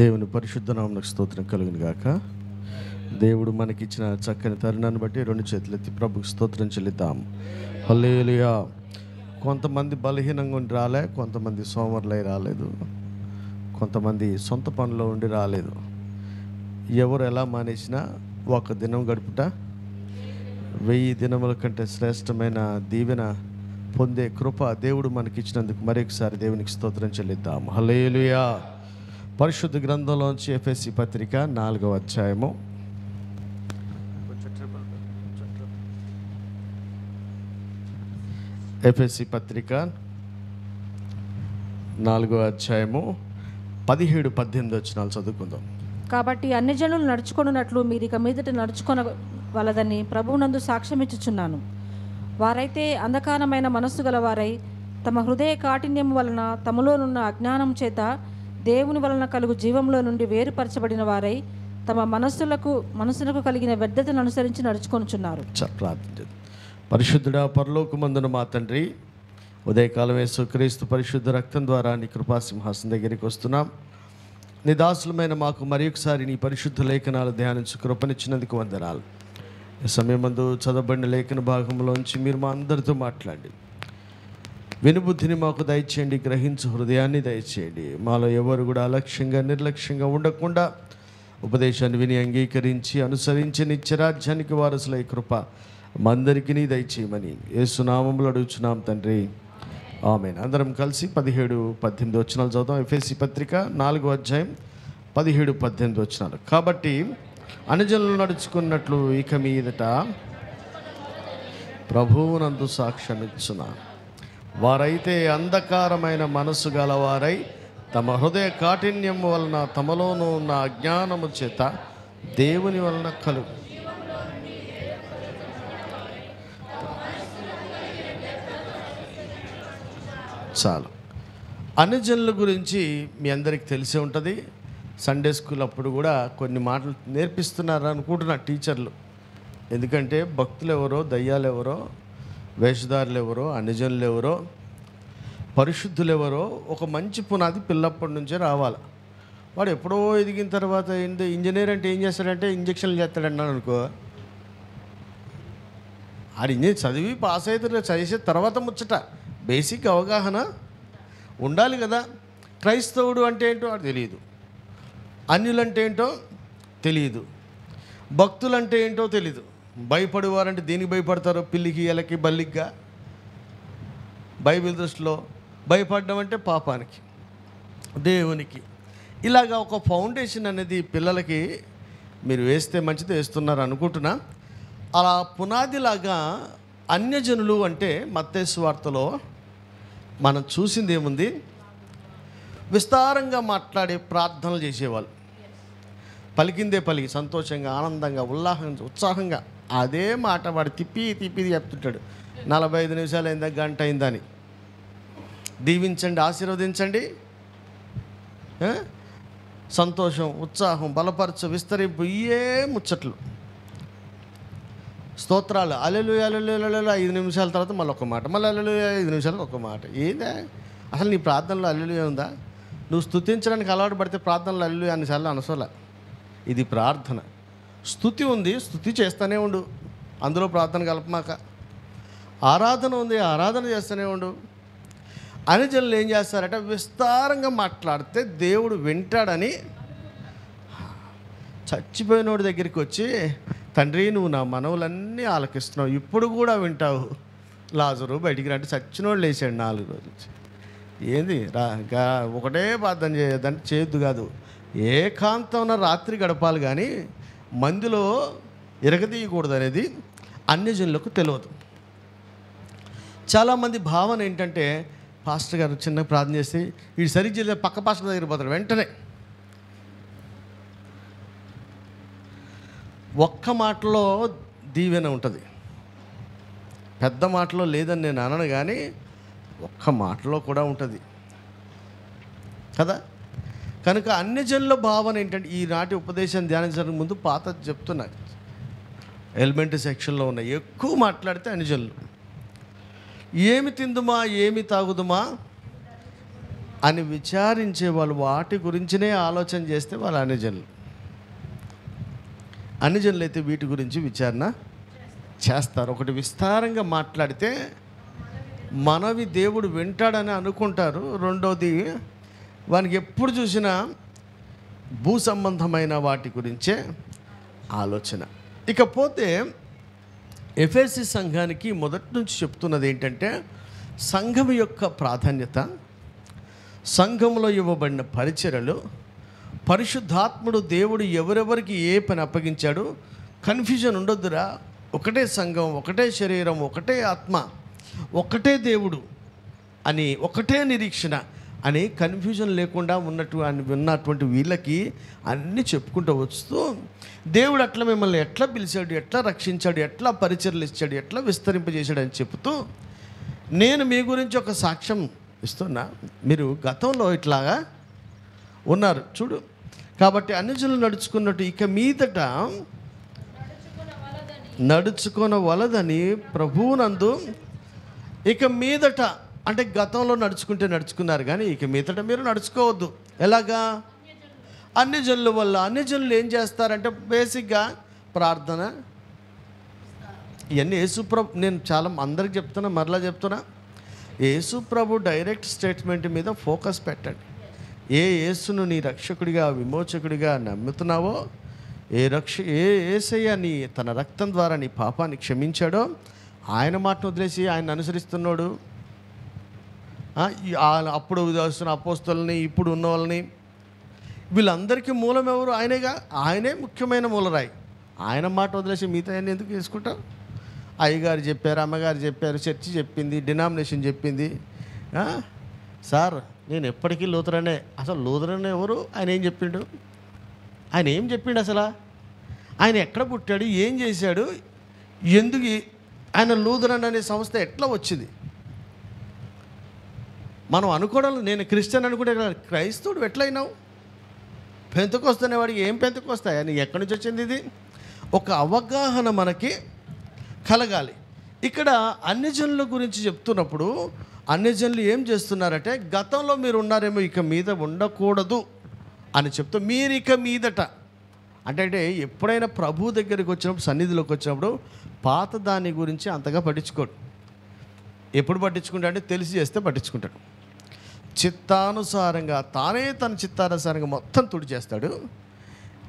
దేవుని పరిశుద్ధ నామకు స్తోత్రం కలుగును గాక దేవుడు మనకిచ్చిన చక్కని తరుణాన్ని బట్టి రెండు చేతులెత్తి ప్రభుకు స్తోత్రం చెల్లిద్దాం హల్లేలుయా కొంతమంది బలహీనంగా ఉండి రాలే కొంతమంది సోమరులై రాలేదు కొంతమంది సొంత పనిలో ఉండి రాలేదు ఎవరు ఎలా మానేసినా ఒక దినం గడుపుట వెయ్యి దినముల కంటే శ్రేష్టమైన దీవెన పొందే కృప దేవుడు మనకిచ్చినందుకు మరొకసారి దేవునికి స్తోత్రం చెల్లిద్దాం హలేలుయా పరిశుద్ధ గ్రంథంలోంచి ఎఫ్ఎస్సి పత్రిక నాలుగవ అధ్యాయము ఎఫ్ఎస్సి పత్రిక నాలుగవ అధ్యాయము పదిహేడు పద్దెనిమిది వచ్చినాలు చదువుకుందాం కాబట్టి అన్ని జనులు నడుచుకున్నట్లు మీరు ఇక మీదట నడుచుకొన వలదని ప్రభువునందు సాక్ష్యం ఇచ్చుచున్నాను వారైతే అంధకారమైన మనస్సు గలవారై తమ హృదయ కాఠిన్యం వలన తమలోనున్న అజ్ఞానం చేత దేవుని వలన కలుగు జీవంలో నుండి వేరుపరచబడిన వారై తమ మనస్సులకు మనసులకు కలిగిన వ్యర్థతను అనుసరించి నడుచుకొనుచున్నారు పరిశుద్ధుడ పరలోకమందున మా తండ్రి ఉదయకాలం క్రీస్తు పరిశుద్ధ రక్తం ద్వారా నీ కృపాసింహాసం దగ్గరికి వస్తున్నాం నీ దాసులమైన మాకు మరి ఒకసారి నీ పరిశుద్ధ లేఖనాలు ధ్యానించి కృపనిచ్చినందుకు వందనాలు ఈ సమయం ముందు చదవబడిన లేఖన భాగంలోంచి మీరు మా అందరితో మాట్లాడి వినుబుద్ధిని మాకు దయచేయండి గ్రహించు హృదయాన్ని దయచేయండి మాలో ఎవరు కూడా అలక్ష్యంగా నిర్లక్ష్యంగా ఉండకుండా ఉపదేశాన్ని విని అంగీకరించి అనుసరించి నిత్యరాజ్యానికి వారసులై కృప మందరికీ దయచేయమని ఏసునామంలో అడుగుచున్నాం తండ్రి ఆమె అందరం కలిసి పదిహేడు పద్దెనిమిది వచ్చినాలు చదువుతాం ఎఫ్ఎస్సి పత్రిక నాలుగో అధ్యాయం పదిహేడు పద్దెనిమిది వచ్చినాలు కాబట్టి అనుజనులు నడుచుకున్నట్లు ఇక మీదట ప్రభువునందు సాక్ష్యమిచ్చున్నాను వారైతే అంధకారమైన మనసు గలవారై తమ హృదయ కాఠిన్యం వలన తమలోనూ ఉన్న అజ్ఞానము చేత దేవుని వలన కలు చాలు అనుజనుల గురించి మీ అందరికి తెలిసి ఉంటుంది సండే స్కూల్ అప్పుడు కూడా కొన్ని మాటలు నేర్పిస్తున్నారు అనుకుంటున్నా టీచర్లు ఎందుకంటే భక్తులు ఎవరో దయ్యాలు ఎవరో వేషధారులు ఎవరో అనుజనులు ఎవరో పరిశుద్ధులు ఎవరో ఒక మంచి పునాది పిల్లప్పటి నుంచే రావాలి వాడు ఎప్పుడో ఎదిగిన తర్వాత ఏంటి ఇంజనీర్ అంటే ఏం చేస్తాడంటే ఇంజక్షన్లు చేస్తాడన్నాను అనుకో ఆడు ఇంజనీర్ చదివి పాస్ అవుతాడు చదివేసే తర్వాత ముచ్చట బేసిక్ అవగాహన ఉండాలి కదా క్రైస్తవుడు అంటే ఏంటో అది తెలియదు అన్యులంటే ఏంటో తెలియదు భక్తులంటే ఏంటో తెలియదు భయపడేవారంటే దేనికి భయపడతారు పిల్లికి ఎలకి బల్లిగ్గా బైబిల్ దృష్టిలో భయపడడం అంటే పాపానికి దేవునికి ఇలాగా ఒక ఫౌండేషన్ అనేది పిల్లలకి మీరు వేస్తే మంచిది వేస్తున్నారు అనుకుంటున్నా అలా పునాదిలాగా అన్యజనులు అంటే మత్తేసు వార్తలో మనం చూసింది ఏముంది విస్తారంగా మాట్లాడే ప్రార్థనలు చేసేవాళ్ళు పలికిందే పలికి సంతోషంగా ఆనందంగా ఉల్లాసంగా ఉత్సాహంగా అదే మాట వాడు తిప్పి తిప్పి చెప్తుంటాడు నలభై ఐదు నిమిషాలు అయిందా గంట అయిందని దీవించండి ఆశీర్వదించండి సంతోషం ఉత్సాహం బలపరచు విస్తరింపు ఇయే ముచ్చట్లు స్తోత్రాలు అల్లెలు అల్లెలు ఐదు నిమిషాల తర్వాత మళ్ళీ ఒక మాట మళ్ళీ అల్లెలు ఐదు నిమిషాలకు ఒక మాట ఏదే అసలు నీ ప్రార్థనలో అల్లెలు ఉందా నువ్వు స్థుతించడానికి అలవాటు పడితే ప్రార్థనలు అల్లు అన్నిసార్లు అనసోలే ఇది ప్రార్థన స్థుతి ఉంది స్థుతి చేస్తూనే ఉండు అందులో ప్రార్థన కలపమాక ఆరాధన ఉంది ఆరాధన చేస్తూనే ఉండు జనులు ఏం చేస్తారంటే విస్తారంగా మాట్లాడితే దేవుడు వింటాడని చచ్చిపోయినోడి దగ్గరికి వచ్చి తండ్రి నువ్వు నా మనవులన్నీ ఆలకిస్తున్నావు ఇప్పుడు కూడా వింటావు లాజరు బయటికి రంటే చచ్చినోడు లేచాడు నాలుగు రోజులు ఏంది రా ఒకటే ప్రార్థన చేయదంటే చేయొద్దు కాదు ఏకాంతమున రాత్రి గడపాలి కానీ మందిలో ఎరగదీయకూడదు అనేది అన్యజనులకు తెలియదు చాలామంది భావన ఏంటంటే పాస్టర్ గారు చిన్న ప్రార్థన చేసి వీడు సరి చేయలేదు పక్క పాస్టర్ దగ్గర పోతారు వెంటనే ఒక్క మాటలో దీవెన ఉంటుంది పెద్ద మాటలో లేదని నేను అనను కానీ ఒక్క మాటలో కూడా ఉంటుంది కదా కనుక అన్ని భావన ఏంటంటే ఈనాటి ఉపదేశం ధ్యానించడానికి ముందు పాత చెప్తున్నా ఎలిమెంటరీ సెక్షన్లో ఉన్నాయి ఎక్కువ మాట్లాడితే అన్ని ఏమి తిందుమా ఏమి తాగుదుమా అని విచారించే వాళ్ళు వాటి గురించినే ఆలోచన చేస్తే వాళ్ళు అనిజనులు అనిజనులు అయితే వీటి గురించి విచారణ చేస్తారు ఒకటి విస్తారంగా మాట్లాడితే మనవి దేవుడు వింటాడని అనుకుంటారు రెండోది వానికి ఎప్పుడు చూసినా భూ సంబంధమైన వాటి గురించే ఆలోచన ఇకపోతే ఎఫ్ఎస్సి సంఘానికి మొదటి నుంచి చెప్తున్నది ఏంటంటే సంఘం యొక్క ప్రాధాన్యత సంఘంలో ఇవ్వబడిన పరిచరలు పరిశుద్ధాత్ముడు దేవుడు ఎవరెవరికి ఏ పని అప్పగించాడు కన్ఫ్యూజన్ ఉండొద్దురా ఒకటే సంఘం ఒకటే శరీరం ఒకటే ఆత్మ ఒకటే దేవుడు అని ఒకటే నిరీక్షణ అని కన్ఫ్యూజన్ లేకుండా ఉన్నట్టు ఉన్నటువంటి వీళ్ళకి అన్నీ చెప్పుకుంటూ వస్తూ దేవుడు అట్లా మిమ్మల్ని ఎట్లా పిలిచాడు ఎట్లా రక్షించాడు ఎట్లా పరిచయలు ఇచ్చాడు ఎట్లా విస్తరింపజేశాడు అని చెప్తూ నేను మీ గురించి ఒక సాక్ష్యం ఇస్తున్నా మీరు గతంలో ఇట్లాగా ఉన్నారు చూడు కాబట్టి అన్నిజులు నడుచుకున్నట్టు ఇక మీదట వలదని ప్రభువునందు ఇక మీదట అంటే గతంలో నడుచుకుంటే నడుచుకున్నారు కానీ ఇక మీదట మీరు నడుచుకోవద్దు ఎలాగా అన్ని జనుల వల్ల అన్ని జనులు ఏం చేస్తారంటే బేసిక్గా ప్రార్థన ఇవన్నీ యేసుప్ర నేను చాలా అందరికి చెప్తున్నా మరలా చెప్తున్నా యేసుప్రభు డైరెక్ట్ స్టేట్మెంట్ మీద ఫోకస్ పెట్టండి ఏ యేసును నీ రక్షకుడిగా విమోచకుడిగా నమ్ముతున్నావో ఏ రక్ష ఏ ఏసయ్య నీ తన రక్తం ద్వారా నీ పాపాన్ని క్షమించాడో ఆయన మాటను వదిలేసి ఆయన అనుసరిస్తున్నాడు అప్పుడు వస్తున్న అపోస్తుల్ని ఇప్పుడు ఉన్న వాళ్ళని వీళ్ళందరికీ మూలం ఎవరు ఆయనేగా ఆయనే ముఖ్యమైన మూలరాయి ఆయన మాట వదిలేసి మిగతా ఎందుకు తీసుకుంటాం అయ్యగారు చెప్పారు అమ్మగారు చెప్పారు చర్చి చెప్పింది డినామినేషన్ చెప్పింది సార్ నేను ఎప్పటికీ లూథరనే అసలు లూథరన్ ఎవరు ఆయన ఏం చెప్పిండు ఆయన ఏం చెప్పిండు అసలు ఆయన ఎక్కడ పుట్టాడు ఏం చేశాడు ఎందుకు ఆయన లూదరన్ అనే సంస్థ ఎట్లా వచ్చింది మనం అనుకోవడం నేను క్రిస్టియన్ అనుకుంటే క్రైస్తవుడు ఎట్లయినావు పెంతకొస్తున్న వాడికి ఏం పెంతకొస్తాయి అని ఎక్కడి నుంచి వచ్చింది ఇది ఒక అవగాహన మనకి కలగాలి ఇక్కడ అన్యజనుల గురించి చెప్తున్నప్పుడు అన్యజనులు ఏం చేస్తున్నారంటే గతంలో మీరు ఉన్నారేమో ఇక మీద ఉండకూడదు అని చెప్తూ మీరు ఇక మీదట అంటే ఎప్పుడైనా ప్రభు దగ్గరికి వచ్చినప్పుడు సన్నిధిలోకి వచ్చినప్పుడు పాత దాని గురించి అంతగా పట్టించుకోడు ఎప్పుడు పట్టించుకుంటాడు తెలిసి చేస్తే పట్టించుకుంటాడు చిత్తానుసారంగా తానే తన చిత్తానుసారంగా మొత్తం తుడి చేస్తాడు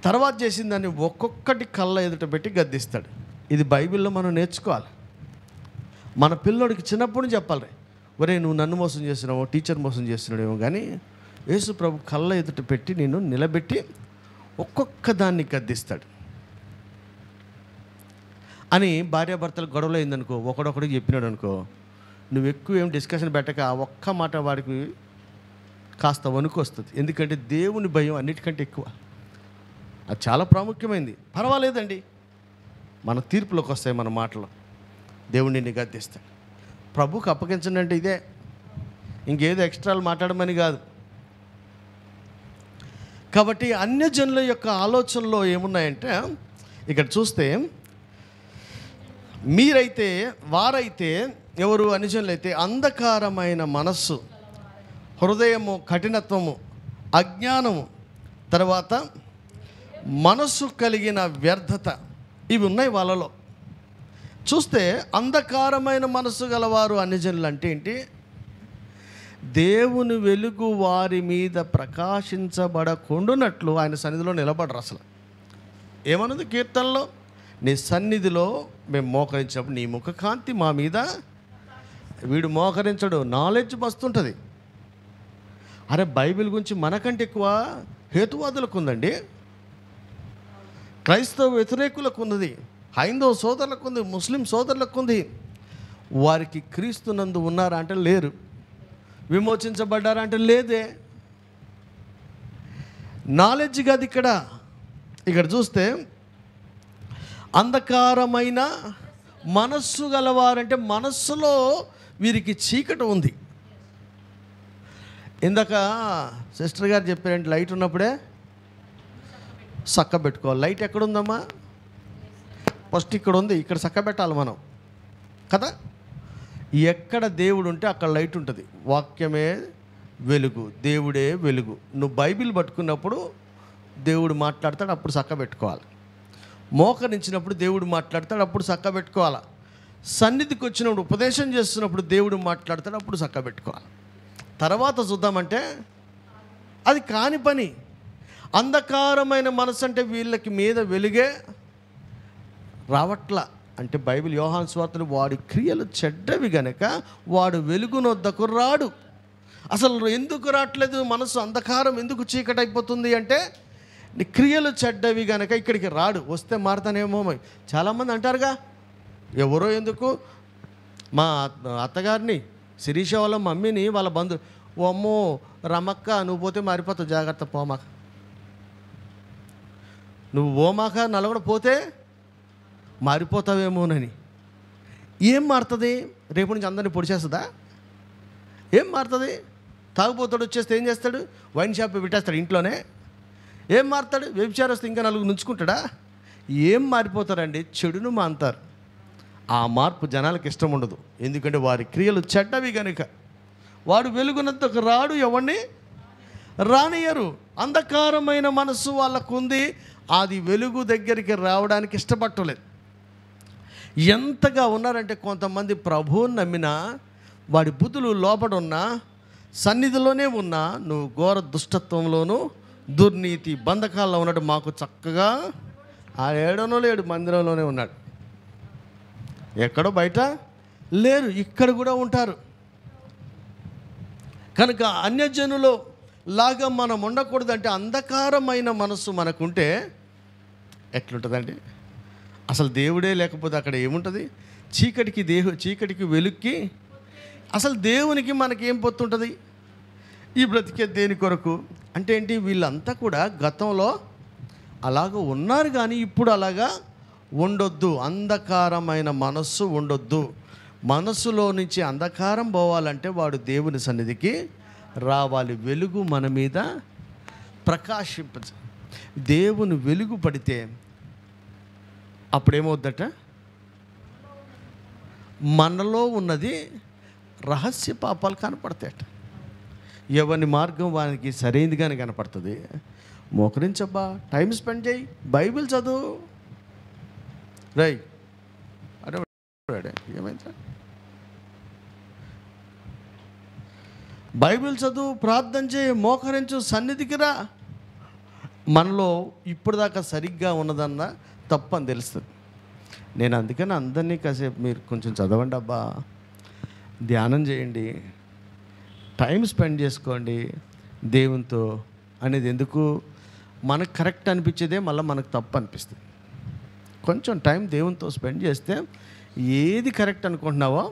తర్వాత చేసిన దాన్ని ఒక్కొక్కటి కళ్ళ ఎదుట పెట్టి గద్దిస్తాడు ఇది బైబిల్లో మనం నేర్చుకోవాలి మన పిల్లోడికి చిన్నప్పుడు చెప్పాలి ఒరే నువ్వు నన్ను మోసం చేస్తున్నావు టీచర్ మోసం చేస్తున్నాడేమో కానీ యేసు ప్రభు కళ్ళ ఎదుట పెట్టి నేను నిలబెట్టి ఒక్కొక్క దాన్ని గద్దిస్తాడు అని భార్యాభర్తలు గొడవలు అయిందనుకో ఒకడొకడికి చెప్పినాడు అనుకో నువ్వు ఎక్కువ ఏం డిస్కషన్ పెట్టక ఒక్క మాట వాడికి కాస్త వణుకొస్తుంది ఎందుకంటే దేవుని భయం అన్నిటికంటే ఎక్కువ అది చాలా ప్రాముఖ్యమైంది పర్వాలేదండి మన తీర్పులోకి వస్తాయి మన మాటలు దేవుడిని నిగద్దిస్తాడు ప్రభుకి అప్పగించండి అంటే ఇదే ఇంకేదో ఎక్స్ట్రాలు మాట్లాడమని కాదు కాబట్టి అన్యజనుల యొక్క ఆలోచనలో ఏమున్నాయంటే ఇక్కడ చూస్తే మీరైతే వారైతే ఎవరు అన్యజనులైతే అంధకారమైన మనస్సు హృదయము కఠినత్వము అజ్ఞానము తర్వాత మనస్సు కలిగిన వ్యర్థత ఇవి ఉన్నాయి వాళ్ళలో చూస్తే అంధకారమైన మనసు గలవారు అన్యజనులు అంటే ఏంటి దేవుని వెలుగు వారి మీద ప్రకాశించబడకుండునట్లు ఆయన సన్నిధిలో నిలబడరు అసలు ఏమన్నది కీర్తనలో నీ సన్నిధిలో మేము మోకరించినప్పుడు నీ ముఖ కాంతి మా మీద వీడు మోకరించడు నాలెడ్జ్ మస్తుంటుంది అరే బైబిల్ గురించి మనకంటే ఎక్కువ హేతువాదులకు ఉందండి క్రైస్తవ వ్యతిరేకులకు ఉన్నది హైందవ సోదరులకు ఉంది ముస్లిం సోదరులకు ఉంది వారికి క్రీస్తునందు ఉన్నారా అంటే లేరు విమోచించబడ్డారా అంటే లేదే నాలెడ్జ్ కాదు ఇక్కడ ఇక్కడ చూస్తే అంధకారమైన మనస్సు గలవారంటే మనస్సులో వీరికి చీకటి ఉంది ఇందాక సిస్టర్ గారు చెప్పారంటే లైట్ ఉన్నప్పుడే సక్క పెట్టుకోవాలి లైట్ ఎక్కడుందమ్మా ఫస్ట్ ఇక్కడ ఉంది ఇక్కడ చక్క పెట్టాలి మనం కదా ఎక్కడ దేవుడు ఉంటే అక్కడ లైట్ ఉంటుంది వాక్యమే వెలుగు దేవుడే వెలుగు నువ్వు బైబిల్ పట్టుకున్నప్పుడు దేవుడు మాట్లాడతాడు అప్పుడు చక్క పెట్టుకోవాలి మోకరించినప్పుడు దేవుడు మాట్లాడతాడు అప్పుడు చక్క పెట్టుకోవాలి సన్నిధికి వచ్చినప్పుడు ఉపదేశం చేస్తున్నప్పుడు దేవుడు మాట్లాడతాడు అప్పుడు చక్క పెట్టుకోవాలి తర్వాత చూద్దామంటే అది కాని పని అంధకారమైన మనసు అంటే వీళ్ళకి మీద వెలుగే రావట్ల అంటే బైబిల్ యోహాన్ స్వార్థలు వాడి క్రియలు చెడ్డవి గనక వాడు వెలుగునొద్దకు రాడు అసలు ఎందుకు రావట్లేదు మనసు అంధకారం ఎందుకు చీకటైపోతుంది అంటే క్రియలు చెడ్డవి గనక ఇక్కడికి రాడు వస్తే మారుతానేమో చాలామంది అంటారుగా ఎవరో ఎందుకు మా అత్తగారిని శిరీష వాళ్ళ మమ్మీని వాళ్ళ బంధు ఓ రమక్క నువ్వు పోతే మారిపోతావు జాగ్రత్త పోమాక నువ్వు ఓమాక నలగడ పోతే మారిపోతావేమోనని ఏం మారుతుంది రేపు నుంచి అందరినీ పొడిచేస్తుందా ఏం మారుతుంది తాగుపోతాడు వచ్చేస్తే ఏం చేస్తాడు వైన్ షాప్ పెట్టేస్తాడు ఇంట్లోనే ఏం మారుతాడు వ్యభిచారస్తు ఇంకా నలుగురు నుంచుకుంటాడా ఏం మారిపోతారండి చెడును మాంతారు ఆ మార్పు జనాలకు ఇష్టం ఉండదు ఎందుకంటే వారి క్రియలు చెడ్డవి కనుక వాడు వెలుగునంత రాడు ఎవరిని రానియరు అంధకారమైన మనసు వాళ్ళకుంది అది వెలుగు దగ్గరికి రావడానికి ఇష్టపట్టలేదు ఎంతగా ఉన్నారంటే కొంతమంది ప్రభువుని నమ్మినా వాడి బుద్ధులు లోపడున్నా సన్నిధిలోనే ఉన్నా నువ్వు ఘోర దుష్టత్వంలోనూ దుర్నీతి బంధకాల్లో ఉన్నాడు మాకు చక్కగా ఆ ఏడనో లేడు మందిరంలోనే ఉన్నాడు ఎక్కడో బయట లేరు ఇక్కడ కూడా ఉంటారు కనుక అన్యజనులు లాగా మనం ఉండకూడదంటే అంధకారమైన మనసు మనకుంటే ఎట్లుంటుందండి అసలు దేవుడే లేకపోతే అక్కడ ఏముంటుంది చీకటికి దేహు చీకటికి వెలుక్కి అసలు దేవునికి మనకేం పొత్తుంటుంది ఈ బ్రతికే దేని కొరకు అంటే ఏంటి వీళ్ళంతా కూడా గతంలో అలాగ ఉన్నారు కానీ ఇప్పుడు అలాగా ఉండొద్దు అంధకారమైన మనస్సు ఉండొద్దు మనస్సులో నుంచి అంధకారం పోవాలంటే వాడు దేవుని సన్నిధికి రావాలి వెలుగు మన మీద ప్రకాశింప దేవుని వెలుగు పడితే అప్పుడేమవుద్దట మనలో ఉన్నది రహస్య పాపాలు కనపడతాయట ఎవరి మార్గం వానికి సరైనదిగానే కనపడుతుంది మోకరించబ్బా టైం స్పెండ్ చేయి బైబిల్ చదువు రై అడే ఏమైందా బైబిల్ చదువు ప్రార్థన చేయి మోకరించు సన్నిధికి రా మనలో ఇప్పటిదాకా సరిగ్గా ఉన్నదన్న తప్పు అని తెలుస్తుంది నేను అందుకని అందరినీ కాసేపు మీరు కొంచెం చదవండి అబ్బా ధ్యానం చేయండి టైం స్పెండ్ చేసుకోండి దేవునితో అనేది ఎందుకు మనకు కరెక్ట్ అనిపించేదే మళ్ళీ మనకు తప్పు అనిపిస్తుంది కొంచెం టైం దేవునితో స్పెండ్ చేస్తే ఏది కరెక్ట్ అనుకుంటున్నావో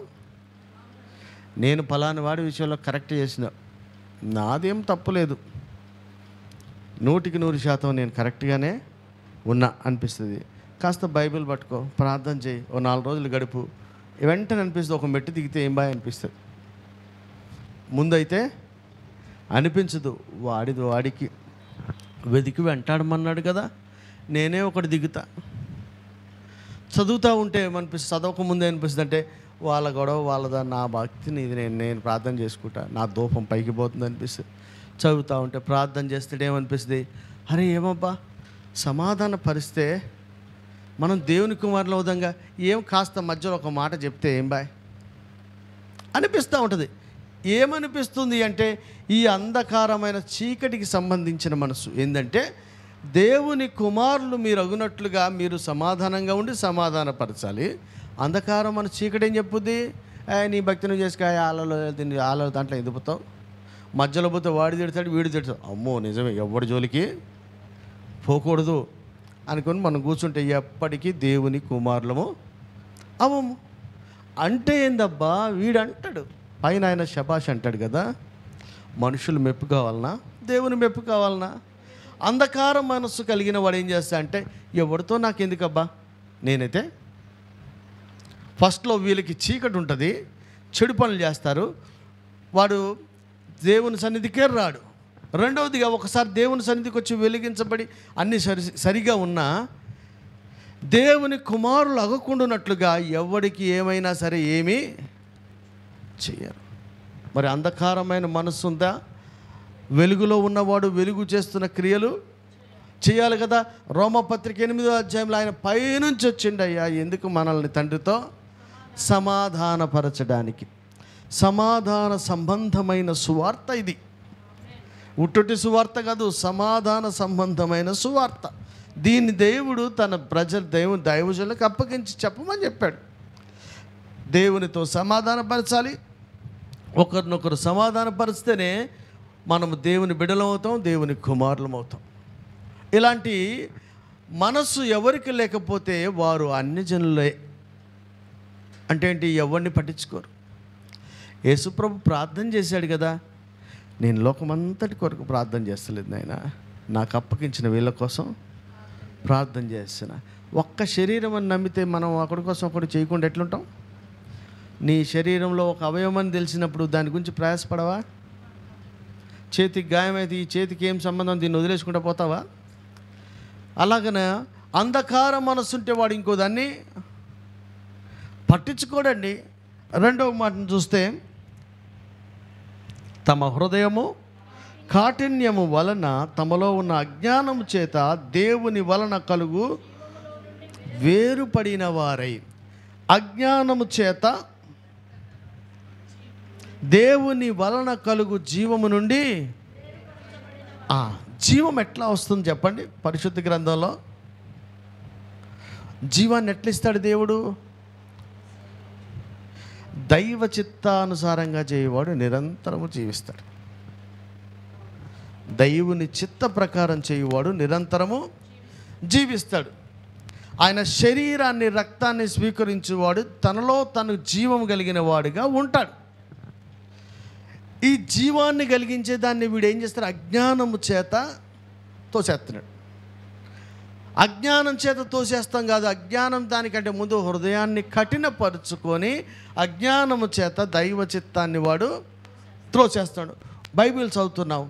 నేను పలాని వాడి విషయంలో కరెక్ట్ చేసిన నాదేం తప్పులేదు నూటికి నూరు శాతం నేను కరెక్ట్గానే ఉన్నా అనిపిస్తుంది కాస్త బైబిల్ పట్టుకో ప్రార్థన చేయి ఓ నాలుగు రోజులు గడుపు వెంటనే అనిపిస్తుంది ఒక మెట్టు దిగితే ఏం బాయ్ అనిపిస్తుంది ముందైతే అనిపించదు వాడిది వాడికి వెతికి వెంటాడమన్నాడు కదా నేనే ఒకటి దిగుతా చదువుతూ ఉంటే ఏమనిపిస్తుంది చదవక ముందే అనిపిస్తుంది అంటే వాళ్ళ గొడవ వాళ్ళదా నా భక్తిని ఇది నేను నేను ప్రార్థన చేసుకుంటా నా దూపం పైకి పోతుంది అనిపిస్తుంది చదువుతూ ఉంటే ప్రార్థన చేస్తే ఏమనిపిస్తుంది అరే ఏమబ్బా సమాధాన పరిస్తే మనం దేవుని కుమారుల విధంగా ఏం కాస్త మధ్యలో ఒక మాట చెప్తే ఏం బాయ్ అనిపిస్తూ ఉంటుంది ఏమనిపిస్తుంది అంటే ఈ అంధకారమైన చీకటికి సంబంధించిన మనసు ఏంటంటే దేవుని కుమారులు మీరు అగునట్లుగా మీరు సమాధానంగా ఉండి సమాధానపరచాలి అంధకారం మన చీకటి ఏం చెప్పుద్ది నీ భక్తిని చేసుకాయ ఆలలో తిని ఆలలో దాంట్లో పోతావు మధ్యలో పోతే వాడి తిడతాడు వీడు తిడతాడు అమ్మో నిజమే ఎవడి జోలికి పోకూడదు అనుకుని మనం కూర్చుంటే ఎప్పటికీ దేవుని కుమారులము అవము అంటే ఏందబ్బా వీడు అంటాడు పైన ఆయన శబాష్ అంటాడు కదా మనుషులు మెప్పు కావాలనా దేవుని మెప్పు కావాలనా అంధకార మనస్సు కలిగిన వాడు ఏం చేస్తా అంటే ఎవరితో నాకు ఎందుకబ్బా నేనైతే ఫస్ట్లో వీళ్ళకి చీకటి ఉంటుంది చెడు పనులు చేస్తారు వాడు దేవుని సన్నిధికే రాడు రెండవదిగా ఒకసారి దేవుని సన్నిధికి వచ్చి వెలిగించబడి అన్ని సరి సరిగా ఉన్నా దేవుని కుమారులు అగకుండానట్లుగా ఎవడికి ఏమైనా సరే ఏమీ చేయరు మరి అంధకారమైన మనసు ఉందా వెలుగులో ఉన్నవాడు వెలుగు చేస్తున్న క్రియలు చేయాలి కదా రోమపత్రిక ఎనిమిదో అధ్యాయంలో ఆయన పైనుంచి వచ్చిండు అయ్యా ఎందుకు మనల్ని తండ్రితో సమాధానపరచడానికి సమాధాన సంబంధమైన సువార్త ఇది ఉట్టుటి సువార్త కాదు సమాధాన సంబంధమైన సువార్త దీన్ని దేవుడు తన ప్రజల దేవు దైవజులకు అప్పగించి చెప్పమని చెప్పాడు దేవునితో సమాధానపరచాలి ఒకరినొకరు సమాధానపరిస్తేనే మనం దేవుని బిడలమవుతాం దేవుని కుమారులమవుతాం ఇలాంటి మనస్సు ఎవరికి లేకపోతే వారు జనులే అంటే ఏంటి ఎవరిని పట్టించుకోరు యేసుప్రభు ప్రార్థన చేశాడు కదా నేను లోకమంతటి కొరకు ప్రార్థన చేస్తలేదు నాయన నాకు అప్పగించిన వీళ్ళ కోసం ప్రార్థన చేస్తున్న ఒక్క శరీరం అని నమ్మితే మనం ఒకడి కోసం ఒకటి చేయకుండా ఎట్లుంటాం నీ శరీరంలో ఒక అవయవం అని తెలిసినప్పుడు దాని గురించి ప్రయాసపడవా చేతికి గాయమైతే ఈ చేతికి ఏం సంబంధం దీన్ని వదిలేసుకుంటూ పోతావా అలాగనే అంధకార మనసుంటే వాడు ఇంకో దాన్ని పట్టించుకోడండి రెండవ మాటను చూస్తే తమ హృదయము కాఠిన్యము వలన తమలో ఉన్న అజ్ఞానము చేత దేవుని వలన కలుగు వేరుపడిన వారై అజ్ఞానము చేత దేవుని వలన కలుగు జీవము నుండి జీవం ఎట్లా వస్తుంది చెప్పండి పరిశుద్ధ గ్రంథంలో జీవాన్ని ఎట్లా ఇస్తాడు దేవుడు దైవ చిత్తానుసారంగా చేయవాడు నిరంతరము జీవిస్తాడు దైవుని చిత్త ప్రకారం చేయువాడు నిరంతరము జీవిస్తాడు ఆయన శరీరాన్ని రక్తాన్ని స్వీకరించేవాడు తనలో తను జీవం కలిగిన వాడిగా ఉంటాడు ఈ జీవాన్ని కలిగించే దాన్ని వీడు ఏం చేస్తారు అజ్ఞానము చేత తోసేస్తున్నాడు అజ్ఞానం చేత తోసేస్తాం కాదు అజ్ఞానం దానికంటే ముందు హృదయాన్ని కఠినపరుచుకొని అజ్ఞానము చేత దైవ చిత్తాన్ని వాడు త్రోసేస్తాడు బైబిల్ చదువుతున్నావు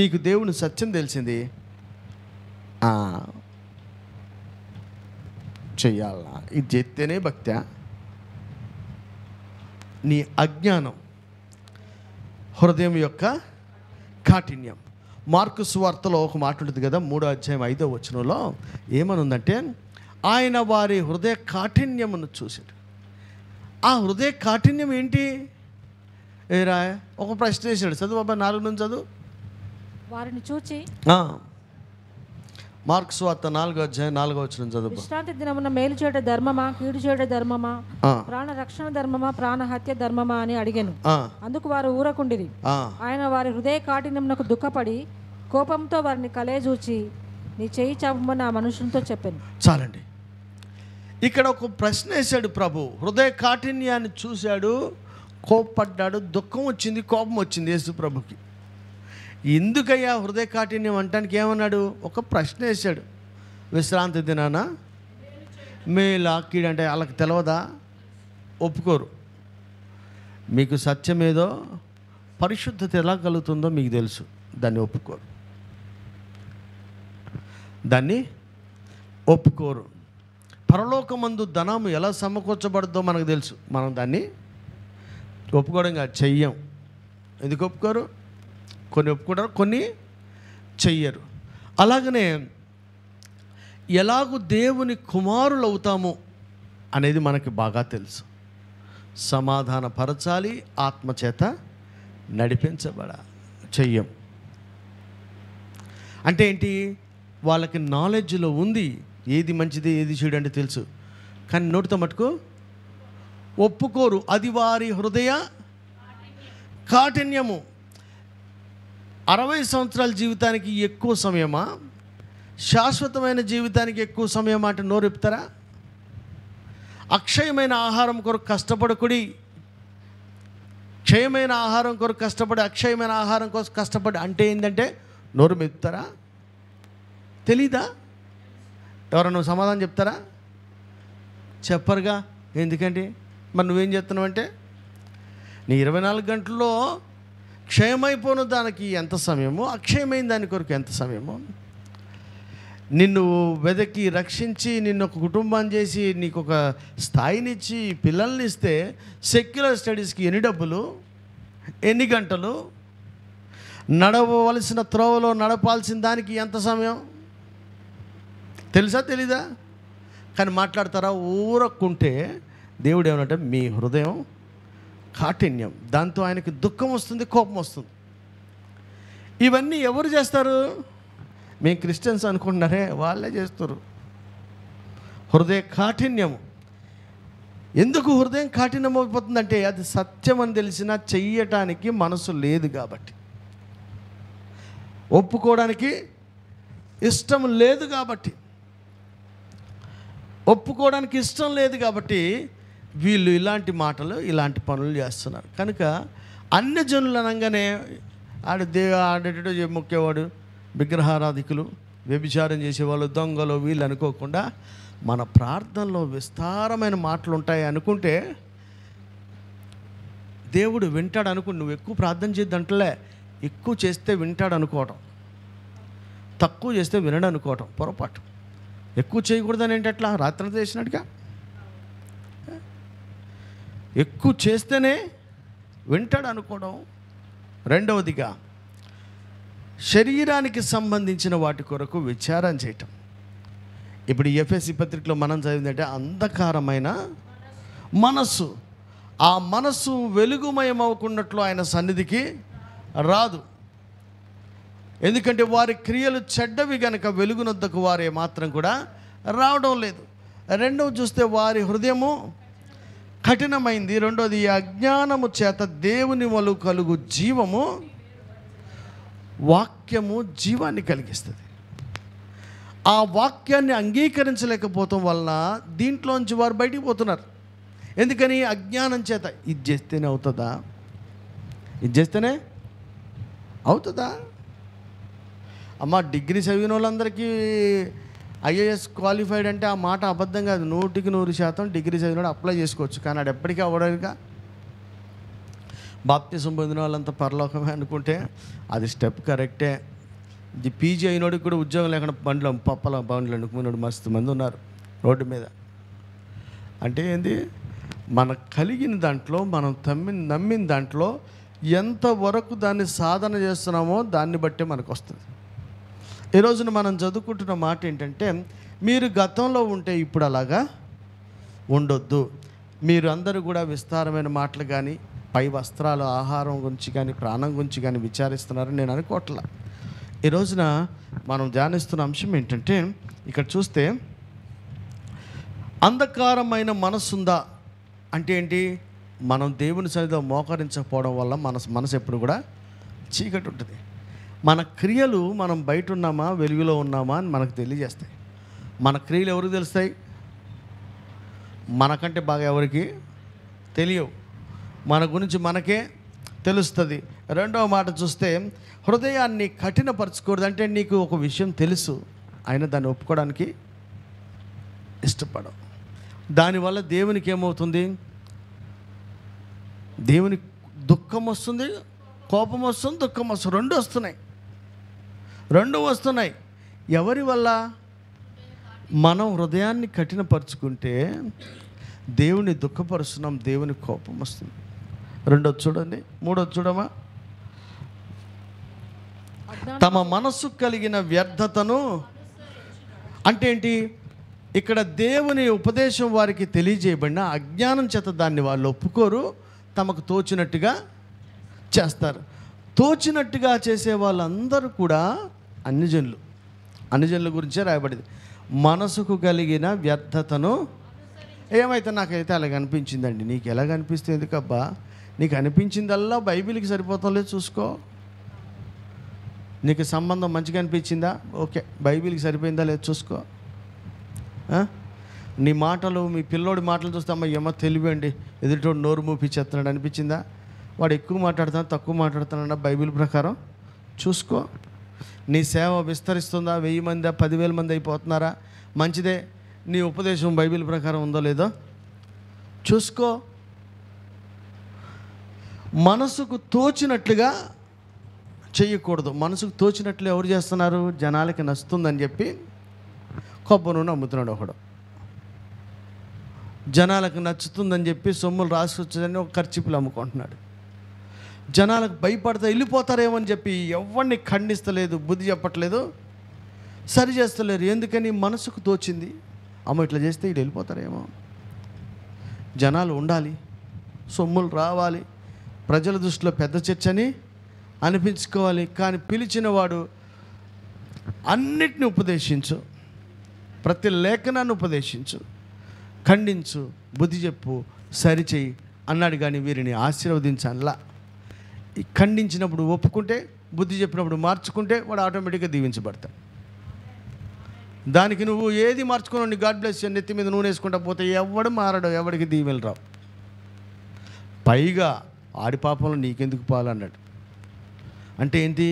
నీకు దేవుని సత్యం తెలిసింది చెయ్యాలా ఇది చెప్తేనే భక్త్యా నీ అజ్ఞానం హృదయం యొక్క కాఠిన్యం మార్కు సువార్తలో ఒక మాట ఉంటుంది కదా మూడో అధ్యాయం ఐదో వచనంలో ఏమనుందంటే ఆయన వారి హృదయ కాఠిన్యమును చూశాడు ఆ హృదయ కాఠిన్యం ఏంటి ఏరా ఒక ప్రశ్న వేసాడు చదువు బాబా నాలుగు నుంచి చదువు వారిని చూచి మార్క్స్ వార్త నాలుగో అధ్యాయం నాలుగో వచ్చిన చదువు విశ్రాంతి దినమున మేలు చేయడ ధర్మమా కీడు చేయడ ధర్మమా ప్రాణ రక్షణ ధర్మమా ప్రాణ హత్య ధర్మమా అని అడిగాను అందుకు వారు ఊరకుండిరి ఆయన వారి హృదయ కాఠిన్యమునకు దుఃఖపడి కోపంతో వారిని కలేజూచి నీ చేయి చాపమని ఆ మనుషులతో చెప్పాను చాలండి ఇక్కడ ఒక ప్రశ్న వేశాడు ప్రభు హృదయ కాఠిన్యాన్ని చూశాడు కోపడ్డాడు దుఃఖం వచ్చింది కోపం వచ్చింది యేసు ప్రభుకి ఎందుకయ్యా హృదయ కాఠిన్యం అంటానికి ఏమన్నాడు ఒక ప్రశ్న వేశాడు విశ్రాంతి దినాన మేలాక్కీడు అంటే వాళ్ళకి తెలియదా ఒప్పుకోరు మీకు సత్యం ఏదో పరిశుద్ధత ఎలా కలుగుతుందో మీకు తెలుసు దాన్ని ఒప్పుకోరు దాన్ని ఒప్పుకోరు పరలోకమందు ధనము ఎలా సమకూర్చబడుద్దో మనకు తెలుసు మనం దాన్ని ఒప్పుకోవడం కాదు చెయ్యం ఎందుకు ఒప్పుకోరు కొన్ని ఒప్పుకుంటారు కొన్ని చెయ్యరు అలాగనే ఎలాగు దేవుని కుమారులు అవుతాము అనేది మనకి బాగా తెలుసు సమాధానపరచాలి ఆత్మచేత నడిపించబడ చెయ్యం అంటే ఏంటి వాళ్ళకి నాలెడ్జ్లో ఉంది ఏది మంచిది ఏది చెడు అంటే తెలుసు కానీ నోటితో మటుకు ఒప్పుకోరు అది వారి హృదయ కాఠిన్యము అరవై సంవత్సరాల జీవితానికి ఎక్కువ సమయమా శాశ్వతమైన జీవితానికి ఎక్కువ సమయమా అంటే నోరెప్తారా అక్షయమైన ఆహారం కొరకు కష్టపడకుడి క్షయమైన ఆహారం కొరకు కష్టపడి అక్షయమైన ఆహారం కోసం కష్టపడి అంటే ఏంటంటే నోరు మెత్తుతారా తెలీదా ఎవరన్నా నువ్వు సమాధానం చెప్తారా చెప్పరుగా ఎందుకండి మరి నువ్వేం చెప్తున్నావు అంటే నీ ఇరవై నాలుగు గంటల్లో క్షయమైపోను దానికి ఎంత సమయమో అక్షయమైన దాని కొరకు ఎంత సమయమో నిన్ను వెదకి రక్షించి నిన్ను ఒక కుటుంబం చేసి నీకు ఒక స్థాయినిచ్చి పిల్లల్ని ఇస్తే సెక్యులర్ స్టడీస్కి ఎన్ని డబ్బులు ఎన్ని గంటలు నడవలసిన త్రోవలో నడపాల్సిన దానికి ఎంత సమయం తెలుసా తెలీదా కానీ మాట్లాడతారా ఊరక్కుంటే దేవుడు ఏమనంటే మీ హృదయం కాఠిన్యం దాంతో ఆయనకి దుఃఖం వస్తుంది కోపం వస్తుంది ఇవన్నీ ఎవరు చేస్తారు మేము క్రిస్టియన్స్ అనుకుంటున్నారే వాళ్ళే చేస్తారు హృదయ కాఠిన్యము ఎందుకు హృదయం కాఠిన్యం అయిపోతుందంటే అది సత్యం అని తెలిసినా చెయ్యటానికి మనసు లేదు కాబట్టి ఒప్పుకోవడానికి ఇష్టం లేదు కాబట్టి ఒప్పుకోవడానికి ఇష్టం లేదు కాబట్టి వీళ్ళు ఇలాంటి మాటలు ఇలాంటి పనులు చేస్తున్నారు కనుక అన్య జనులు అనగానే ఆడ దే ఆడేటో మొక్కేవాడు విగ్రహారాధికులు వ్యభిచారం చేసేవాళ్ళు దొంగలు వీళ్ళు అనుకోకుండా మన ప్రార్థనలో విస్తారమైన మాటలు ఉంటాయి అనుకుంటే దేవుడు వింటాడు అనుకు నువ్వు ఎక్కువ ప్రార్థన చేద్దంటలే ఎక్కువ చేస్తే వింటాడు అనుకోవటం తక్కువ చేస్తే వినడనుకోవటం అనుకోవటం పొరపాటు ఎక్కువ చేయకూడదని ఏంటట్లా రాత్రి చేసినట్టుగా ఎక్కువ చేస్తేనే వింటాడు అనుకోవడం రెండవదిగా శరీరానికి సంబంధించిన వాటి కొరకు విచారం చేయటం ఇప్పుడు ఎఫ్ఎస్సి పత్రికలో మనం చదివిందంటే అంధకారమైన మనస్సు ఆ మనస్సు అవ్వకున్నట్లు ఆయన సన్నిధికి రాదు ఎందుకంటే వారి క్రియలు చెడ్డవి గనక వెలుగునొద్దకు వారే మాత్రం కూడా రావడం లేదు రెండవ చూస్తే వారి హృదయము కఠినమైంది రెండోది అజ్ఞానము చేత దేవుని వలు కలుగు జీవము వాక్యము జీవాన్ని కలిగిస్తుంది ఆ వాక్యాన్ని అంగీకరించలేకపోవటం వల్ల దీంట్లోంచి వారు బయటికి పోతున్నారు ఎందుకని అజ్ఞానం చేత ఇది చేస్తేనే అవుతుందా ఇది చేస్తేనే అవుతుందా అమ్మ డిగ్రీ చదివిన వాళ్ళందరికీ ఐఏఎస్ క్వాలిఫైడ్ అంటే ఆ మాట అబద్ధం కాదు నూటికి నూరు శాతం డిగ్రీ చదివిన అప్లై చేసుకోవచ్చు కానీ అది ఎప్పటికీ అవ్వడానిక బాప్తిజం పొందిన వాళ్ళంతా పరలోకమే అనుకుంటే అది స్టెప్ కరెక్టే ఇది పీజీ అయినోడికి కూడా ఉద్యోగం లేకుండా బండ్లు పప్పల బండ్లు అనుకున్నాడు మస్తు మంది ఉన్నారు రోడ్డు మీద అంటే ఏంది మనకు కలిగిన దాంట్లో మనం తమ్మి నమ్మిన దాంట్లో ఎంతవరకు దాన్ని సాధన చేస్తున్నామో దాన్ని బట్టే మనకు వస్తుంది ఈ రోజున మనం చదువుకుంటున్న మాట ఏంటంటే మీరు గతంలో ఉంటే ఇప్పుడు అలాగా ఉండొద్దు మీరు అందరూ కూడా విస్తారమైన మాటలు కానీ పై వస్త్రాలు ఆహారం గురించి కానీ ప్రాణం గురించి కానీ విచారిస్తున్నారని నేను అనుకోవట్లా ఈరోజున మనం ధ్యానిస్తున్న అంశం ఏంటంటే ఇక్కడ చూస్తే అంధకారమైన ఉందా అంటే ఏంటి మనం దేవుని సన్నిధిలో మోకరించకపోవడం వల్ల మన మనసు ఎప్పుడు కూడా చీకటి ఉంటుంది మన క్రియలు మనం బయట ఉన్నామా వెలుగులో ఉన్నామా అని మనకు తెలియజేస్తాయి మన క్రియలు ఎవరికి తెలుస్తాయి మనకంటే బాగా ఎవరికి తెలియవు మన గురించి మనకే తెలుస్తుంది రెండవ మాట చూస్తే హృదయాన్ని కఠినపరచకూడదు అంటే నీకు ఒక విషయం తెలుసు ఆయన దాన్ని ఒప్పుకోవడానికి ఇష్టపడవు దానివల్ల దేవునికి ఏమవుతుంది దేవునికి దుఃఖం వస్తుంది కోపం వస్తుంది దుఃఖం వస్తుంది రెండు వస్తున్నాయి రెండు వస్తున్నాయి ఎవరి వల్ల మనం హృదయాన్ని కఠినపరుచుకుంటే దేవుని దుఃఖపరుస్తున్నాం దేవుని కోపం వస్తుంది రెండో చూడండి మూడోది చూడమా తమ మనస్సు కలిగిన వ్యర్థతను అంటే ఏంటి ఇక్కడ దేవుని ఉపదేశం వారికి తెలియజేయబడిన అజ్ఞానం చేత దాన్ని వాళ్ళు ఒప్పుకోరు తమకు తోచినట్టుగా చేస్తారు తోచినట్టుగా చేసే వాళ్ళందరూ కూడా అన్ని జనులు అన్ని జనుల గురించే రాయబడింది మనసుకు కలిగిన వ్యర్థతను ఏమైతే నాకైతే అలాగ అనిపించిందండి నీకు ఎలా అనిపిస్తే ఎందుకబ్బా నీకు అనిపించిందల్లా బైబిల్కి సరిపోతుందో చూసుకో నీకు సంబంధం మంచిగా అనిపించిందా ఓకే బైబిల్కి సరిపోయిందా లేదు చూసుకో నీ మాటలు మీ పిల్లోడి మాటలు చూస్తే అమ్మ ఏమో తెలివండి ఎదుటోడు నోరు మూపించేస్తున్నాడు అనిపించిందా వాడు ఎక్కువ మాట్లాడుతున్నా తక్కువ మాట్లాడుతున్నాడా బైబిల్ ప్రకారం చూసుకో నీ సేవ విస్తరిస్తుందా వెయ్యి మంది పదివేల మంది అయిపోతున్నారా మంచిదే నీ ఉపదేశం బైబిల్ ప్రకారం ఉందో లేదో చూసుకో మనసుకు తోచినట్లుగా చేయకూడదు మనసుకు తోచినట్లు ఎవరు చేస్తున్నారు జనాలకి నచ్చుతుందని చెప్పి కొబ్బరి నూనె అమ్ముతున్నాడు ఒకడు జనాలకు నచ్చుతుందని చెప్పి సొమ్ములు రాసుకొచ్చని ఒక ఖర్చిపులు అమ్ముకుంటున్నాడు జనాలకు భయపడతా వెళ్ళిపోతారేమో అని చెప్పి ఎవరిని ఖండిస్తలేదు బుద్ధి చెప్పట్లేదు సరి చేస్తలేరు ఎందుకని మనసుకు తోచింది అమ్మ ఇట్లా చేస్తే ఇటు వెళ్ళిపోతారేమో జనాలు ఉండాలి సొమ్ములు రావాలి ప్రజల దృష్టిలో పెద్ద చర్చని అనిపించుకోవాలి కానీ పిలిచిన వాడు అన్నిటిని ఉపదేశించు ప్రతి లేఖనాన్ని ఉపదేశించు ఖండించు బుద్ధి చెప్పు సరిచేయి అన్నాడు కానీ వీరిని ఆశీర్వదించాలా ఖండించినప్పుడు ఒప్పుకుంటే బుద్ధి చెప్పినప్పుడు మార్చుకుంటే వాడు ఆటోమేటిక్గా దీవించబడతాడు దానికి నువ్వు ఏది మార్చుకున్నావు నీ గాడ్ బ్లెస్ నెత్తి మీద నూనె వేసుకుంటా పోతే ఎవడు మారడు ఎవడికి దీవెలు రావు పైగా ఆడి పాపంలో నీకెందుకు పాలన్నాడు అంటే ఏంటి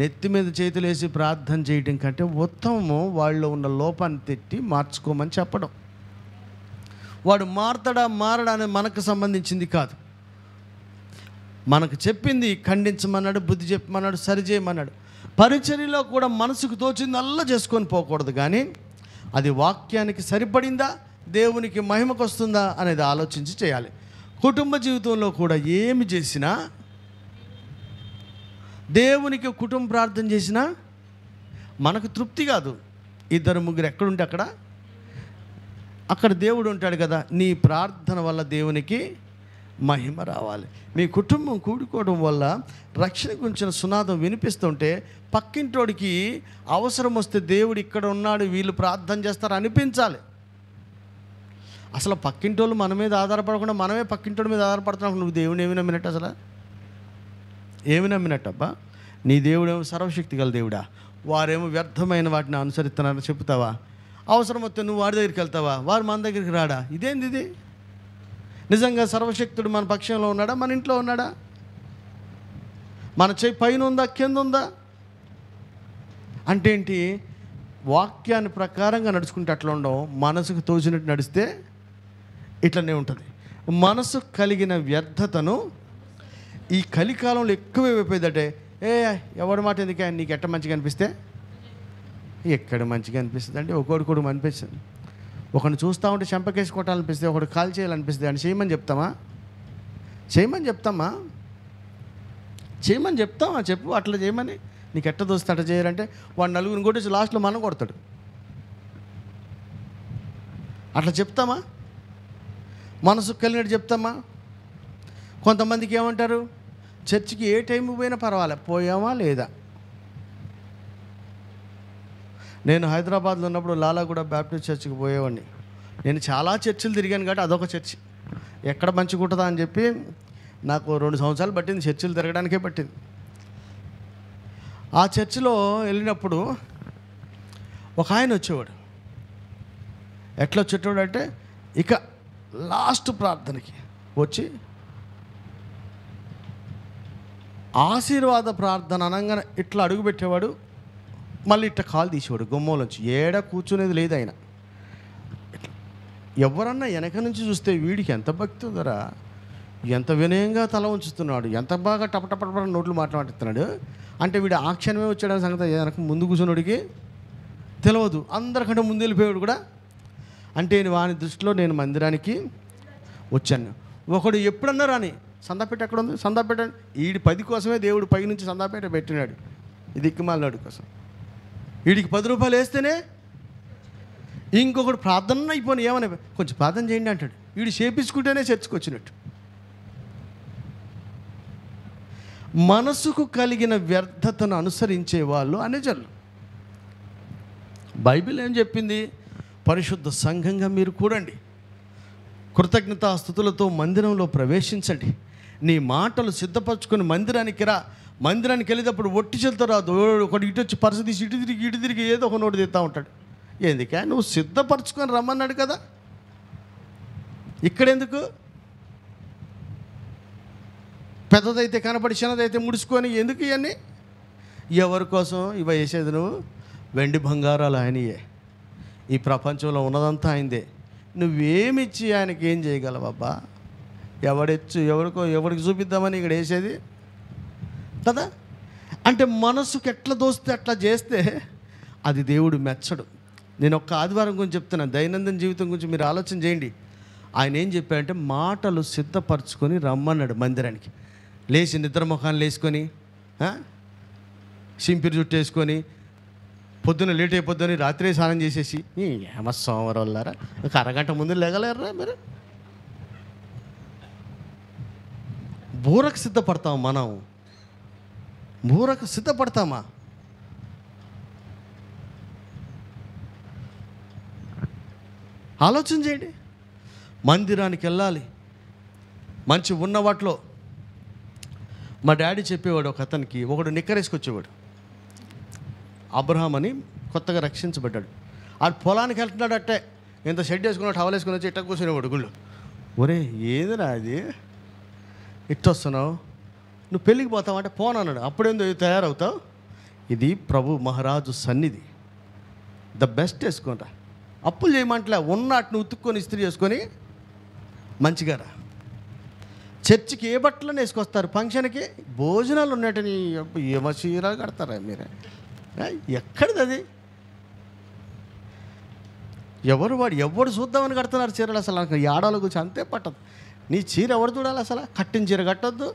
నెత్తి మీద చేతులు వేసి ప్రార్థన చేయడం కంటే ఉత్తమము వాళ్ళు ఉన్న లోపాన్ని తెట్టి మార్చుకోమని చెప్పడం వాడు మారతాడా మారడా అనేది మనకు సంబంధించింది కాదు మనకు చెప్పింది ఖండించమన్నాడు బుద్ధి చెప్పమన్నాడు సరిచేయమన్నాడు పరిచర్యలో కూడా మనసుకు తోచిందల్లా చేసుకొని పోకూడదు కానీ అది వాక్యానికి సరిపడిందా దేవునికి మహిమకు వస్తుందా అనేది ఆలోచించి చేయాలి కుటుంబ జీవితంలో కూడా ఏమి చేసినా దేవునికి కుటుంబ ప్రార్థన చేసినా మనకు తృప్తి కాదు ఇద్దరు ముగ్గురు ఎక్కడుంటే అక్కడ అక్కడ దేవుడు ఉంటాడు కదా నీ ప్రార్థన వల్ల దేవునికి మహిమ రావాలి మీ కుటుంబం కూడుకోవడం వల్ల రక్షణ గురించిన సునాదం వినిపిస్తుంటే పక్కింటోడికి అవసరం వస్తే దేవుడు ఇక్కడ ఉన్నాడు వీళ్ళు ప్రార్థన చేస్తారు అనిపించాలి అసలు పక్కింటోళ్ళు మన మీద ఆధారపడకుండా మనమే పక్కింటోడి మీద ఆధారపడుతున్నాం నువ్వు దేవుని ఏమి నమ్మినట్టు అసలు ఏమి నమ్మినట్టబ్బా నీ దేవుడేమో సర్వశక్తి గల దేవుడా వారేమో వ్యర్థమైన వాటిని అనుసరిస్తున్నారని చెప్తావా అవసరం వస్తే నువ్వు వాడి దగ్గరికి వెళ్తావా వారు మన దగ్గరికి రాడా ఇదేంది ఇది నిజంగా సర్వశక్తుడు మన పక్షంలో ఉన్నాడా మన ఇంట్లో ఉన్నాడా మన చేయి పైన ఉందా కింద ఉందా అంటే ఏంటి వాక్యాన్ని ప్రకారంగా నడుచుకుంటే అట్లా ఉండవు మనసుకు తోచినట్టు నడిస్తే ఇట్లనే ఉంటుంది మనసు కలిగిన వ్యర్థతను ఈ కలికాలంలో ఎక్కువ అయిపోయిందంటే ఏ ఎవడి మాట ఎందుకే నీకు ఎట్ట మంచిగా అనిపిస్తే ఎక్కడ మంచిగా అనిపిస్తుంది అంటే ఒకటి కూడా అనిపిస్తుంది ఒకరిని చూస్తూ ఉంటే చెంపకేసి కొట్టాలనిపిస్తే ఒకటి కాల్ చేయాలనిపిస్తే అని చేయమని చెప్తామా చేయమని చెప్తామా చేయమని చెప్తామా చెప్పు అట్లా చేయమని నీకు ఎట్ట దోస్తే అట్లా చేయాలంటే వాడు నలుగురిని కొట్టేసి లాస్ట్లో మనం కొడతాడు అట్లా చెప్తామా మనసుకు వెళ్ళినట్టు చెప్తామా కొంతమందికి ఏమంటారు చర్చికి ఏ టైం పోయినా పర్వాలే పోయామా లేదా నేను హైదరాబాద్లో ఉన్నప్పుడు లాలాగూడ బ్యాప్టిస్ట్ చర్చ్కి పోయేవాడిని నేను చాలా చర్చిలు తిరిగాను కాబట్టి అదొక చర్చి ఎక్కడ మంచి కుట్టదా అని చెప్పి నాకు రెండు సంవత్సరాలు పట్టింది చర్చిలు తిరగడానికే పట్టింది ఆ చర్చిలో వెళ్ళినప్పుడు ఒక ఆయన వచ్చేవాడు ఎట్లా వచ్చేటోడు అంటే ఇక లాస్ట్ ప్రార్థనకి వచ్చి ఆశీర్వాద ప్రార్థన అనగానే ఇట్లా అడుగుపెట్టేవాడు మళ్ళీ ఇట్ట కాలు తీసేవాడు గుమ్మంలోంచి ఏడ కూర్చునేది లేదు ఆయన ఎవరన్నా వెనక నుంచి చూస్తే వీడికి ఎంత భక్తి ఉందరా ఎంత వినయంగా తల ఉంచుతున్నాడు ఎంత బాగా టపటపట నోట్లు మాట్లాడుతున్నాడు అంటే వీడు ఆ క్షణమే వచ్చాడని సంగతి వెనక ముందు కూర్చున్నోడికి తెలియదు అందరికంటే ముందు వెళ్ళిపోయాడు కూడా అంటే వాని దృష్టిలో నేను మందిరానికి వచ్చాను ఒకడు ఎప్పుడన్నా రాని సందాపేట ఎక్కడ ఉంది సందాపేట ఈడి పది కోసమే దేవుడు పై నుంచి సందాపేట పెట్టినాడు ఇది ఇక్కమాలనాడు కోసం వీడికి పది రూపాయలు వేస్తేనే ఇంకొకడు ప్రార్థన అయిపోయినా ఏమని కొంచెం ప్రార్థన చేయండి అంటాడు వీడు చేపించుకుంటేనే చర్చకొచ్చినట్టు మనసుకు కలిగిన వ్యర్థతను అనుసరించే వాళ్ళు అనేజర్లు బైబిల్ ఏం చెప్పింది పరిశుద్ధ సంఘంగా మీరు కూడండి కృతజ్ఞతాస్థుతులతో మందిరంలో ప్రవేశించండి నీ మాటలు సిద్ధపరచుకుని మందిరానికి రా మందిరానికి వెళ్ళేటప్పుడు ఒట్టి చెల్తో రాదు ఒకటి ఇటు వచ్చి పరిస్థితి తీసి ఇటు తిరిగి ఇటు తిరిగి ఏదో ఒక నోటు తీస్తూ ఉంటాడు ఎందుకే నువ్వు సిద్ధపరచుకొని రమ్మన్నాడు కదా ఇక్కడెందుకు పెద్దదైతే కనపడి చిన్నదైతే ముడుచుకొని ఎందుకు ఇవన్నీ ఎవరి కోసం ఇవ వేసేది నువ్వు వెండి బంగారాలు ఆయనయే ఈ ప్రపంచంలో ఉన్నదంతా ఆయనదే నువ్వేమిచ్చి ఆయనకి ఏం చేయగలవబ్బా ఎవడెచ్చు ఎవరికో ఎవరికి చూపిద్దామని ఇక్కడ వేసేది కదా అంటే మనసుకి ఎట్లా దోస్తే అట్లా చేస్తే అది దేవుడు మెచ్చడు నేను ఒక్క ఆదివారం గురించి చెప్తున్నాను దైనందిన జీవితం గురించి మీరు ఆలోచన చేయండి ఆయన ఏం చెప్పాడంటే మాటలు సిద్ధపరచుకొని రమ్మన్నాడు మందిరానికి లేచి నిద్ర ముఖాన్ని వేసుకొని సింపిరి చుట్టేసుకొని పొద్దున లేట్ అయిపోద్దని రాత్రి స్నానం చేసేసి ఏమ సోమవారం వల్లారా ఒక అరగంట ముందు లేగలేరా మీరు బూరకు సిద్ధపడతాం మనం మూరకు సిద్ధపడతామా ఆలోచన చేయండి మందిరానికి వెళ్ళాలి మంచి ఉన్న వాటిలో మా డాడీ చెప్పేవాడు ఒక అతనికి ఒకడు నిక్కరేసుకొచ్చేవాడు అబ్రహం అని కొత్తగా రక్షించబడ్డాడు ఆ పొలానికి వెళ్తున్నాడు అట్టే ఇంత షెడ్ వేసుకున్నాడు టవల్ వేసుకుని వచ్చి ఇట్ట కూర్చునేవాడు గుళ్ళు ఒరే ఏదిరా అది ఇట్టొస్తున్నావు నువ్వు పెళ్ళికి పోతావు అంటే పోనన్నాడు అప్పుడేందో తయారవుతావు ఇది ప్రభు మహారాజు సన్నిధి ద బెస్ట్ వేసుకుంటా అప్పులు చేయమంటలే ఉన్నట్టు ఉతుక్కొని ఇస్త్రీ చేసుకొని మంచిగా రా చర్చికి ఏ బట్టలను వేసుకొస్తారు ఫంక్షన్కి భోజనాలు ఉన్నట్టుని ఏమో చీరాలు కడతారా మీరే ఎక్కడిది అది ఎవరు వాడు ఎవరు చూద్దామని కడుతున్నారు చీరలు అసలు నాకు ఏడాల గురించి అంతే పట్టదు నీ చీర ఎవరు చూడాలి అసలు కట్టిన చీర కట్టద్దు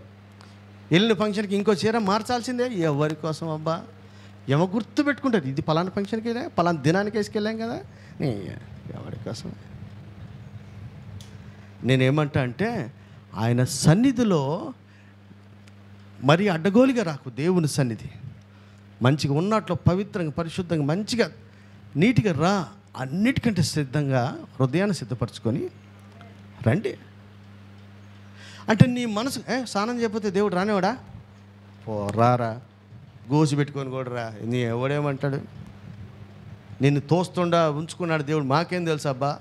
వెళ్ళిన ఫంక్షన్కి ఇంకో చీర మార్చాల్సిందే ఎవరి కోసం అబ్బా ఎవరు గుర్తు పెట్టుకుంటారు ఇది పలానా ఫంక్షన్కి వెళ్ళా పలానా దినానికి వేసుకెళ్ళాం కదా నే ఎవరి కోసం నేనేమంటా అంటే ఆయన సన్నిధిలో మరి అడ్డగోలుగా రాకు దేవుని సన్నిధి మంచిగా ఉన్నట్లు పవిత్రంగా పరిశుద్ధంగా మంచిగా నీట్గా రా అన్నిటికంటే సిద్ధంగా హృదయాన్ని సిద్ధపరచుకొని రండి అంటే నీ మనసు ఏ స్నానం చేయకపోతే దేవుడు రానివాడా పోరారా గోసి పెట్టుకొని కూడా రా నీ ఎవడేమంటాడు నిన్ను తోస్తుండా ఉంచుకున్నాడు దేవుడు మాకేం తెలుసు అబ్బా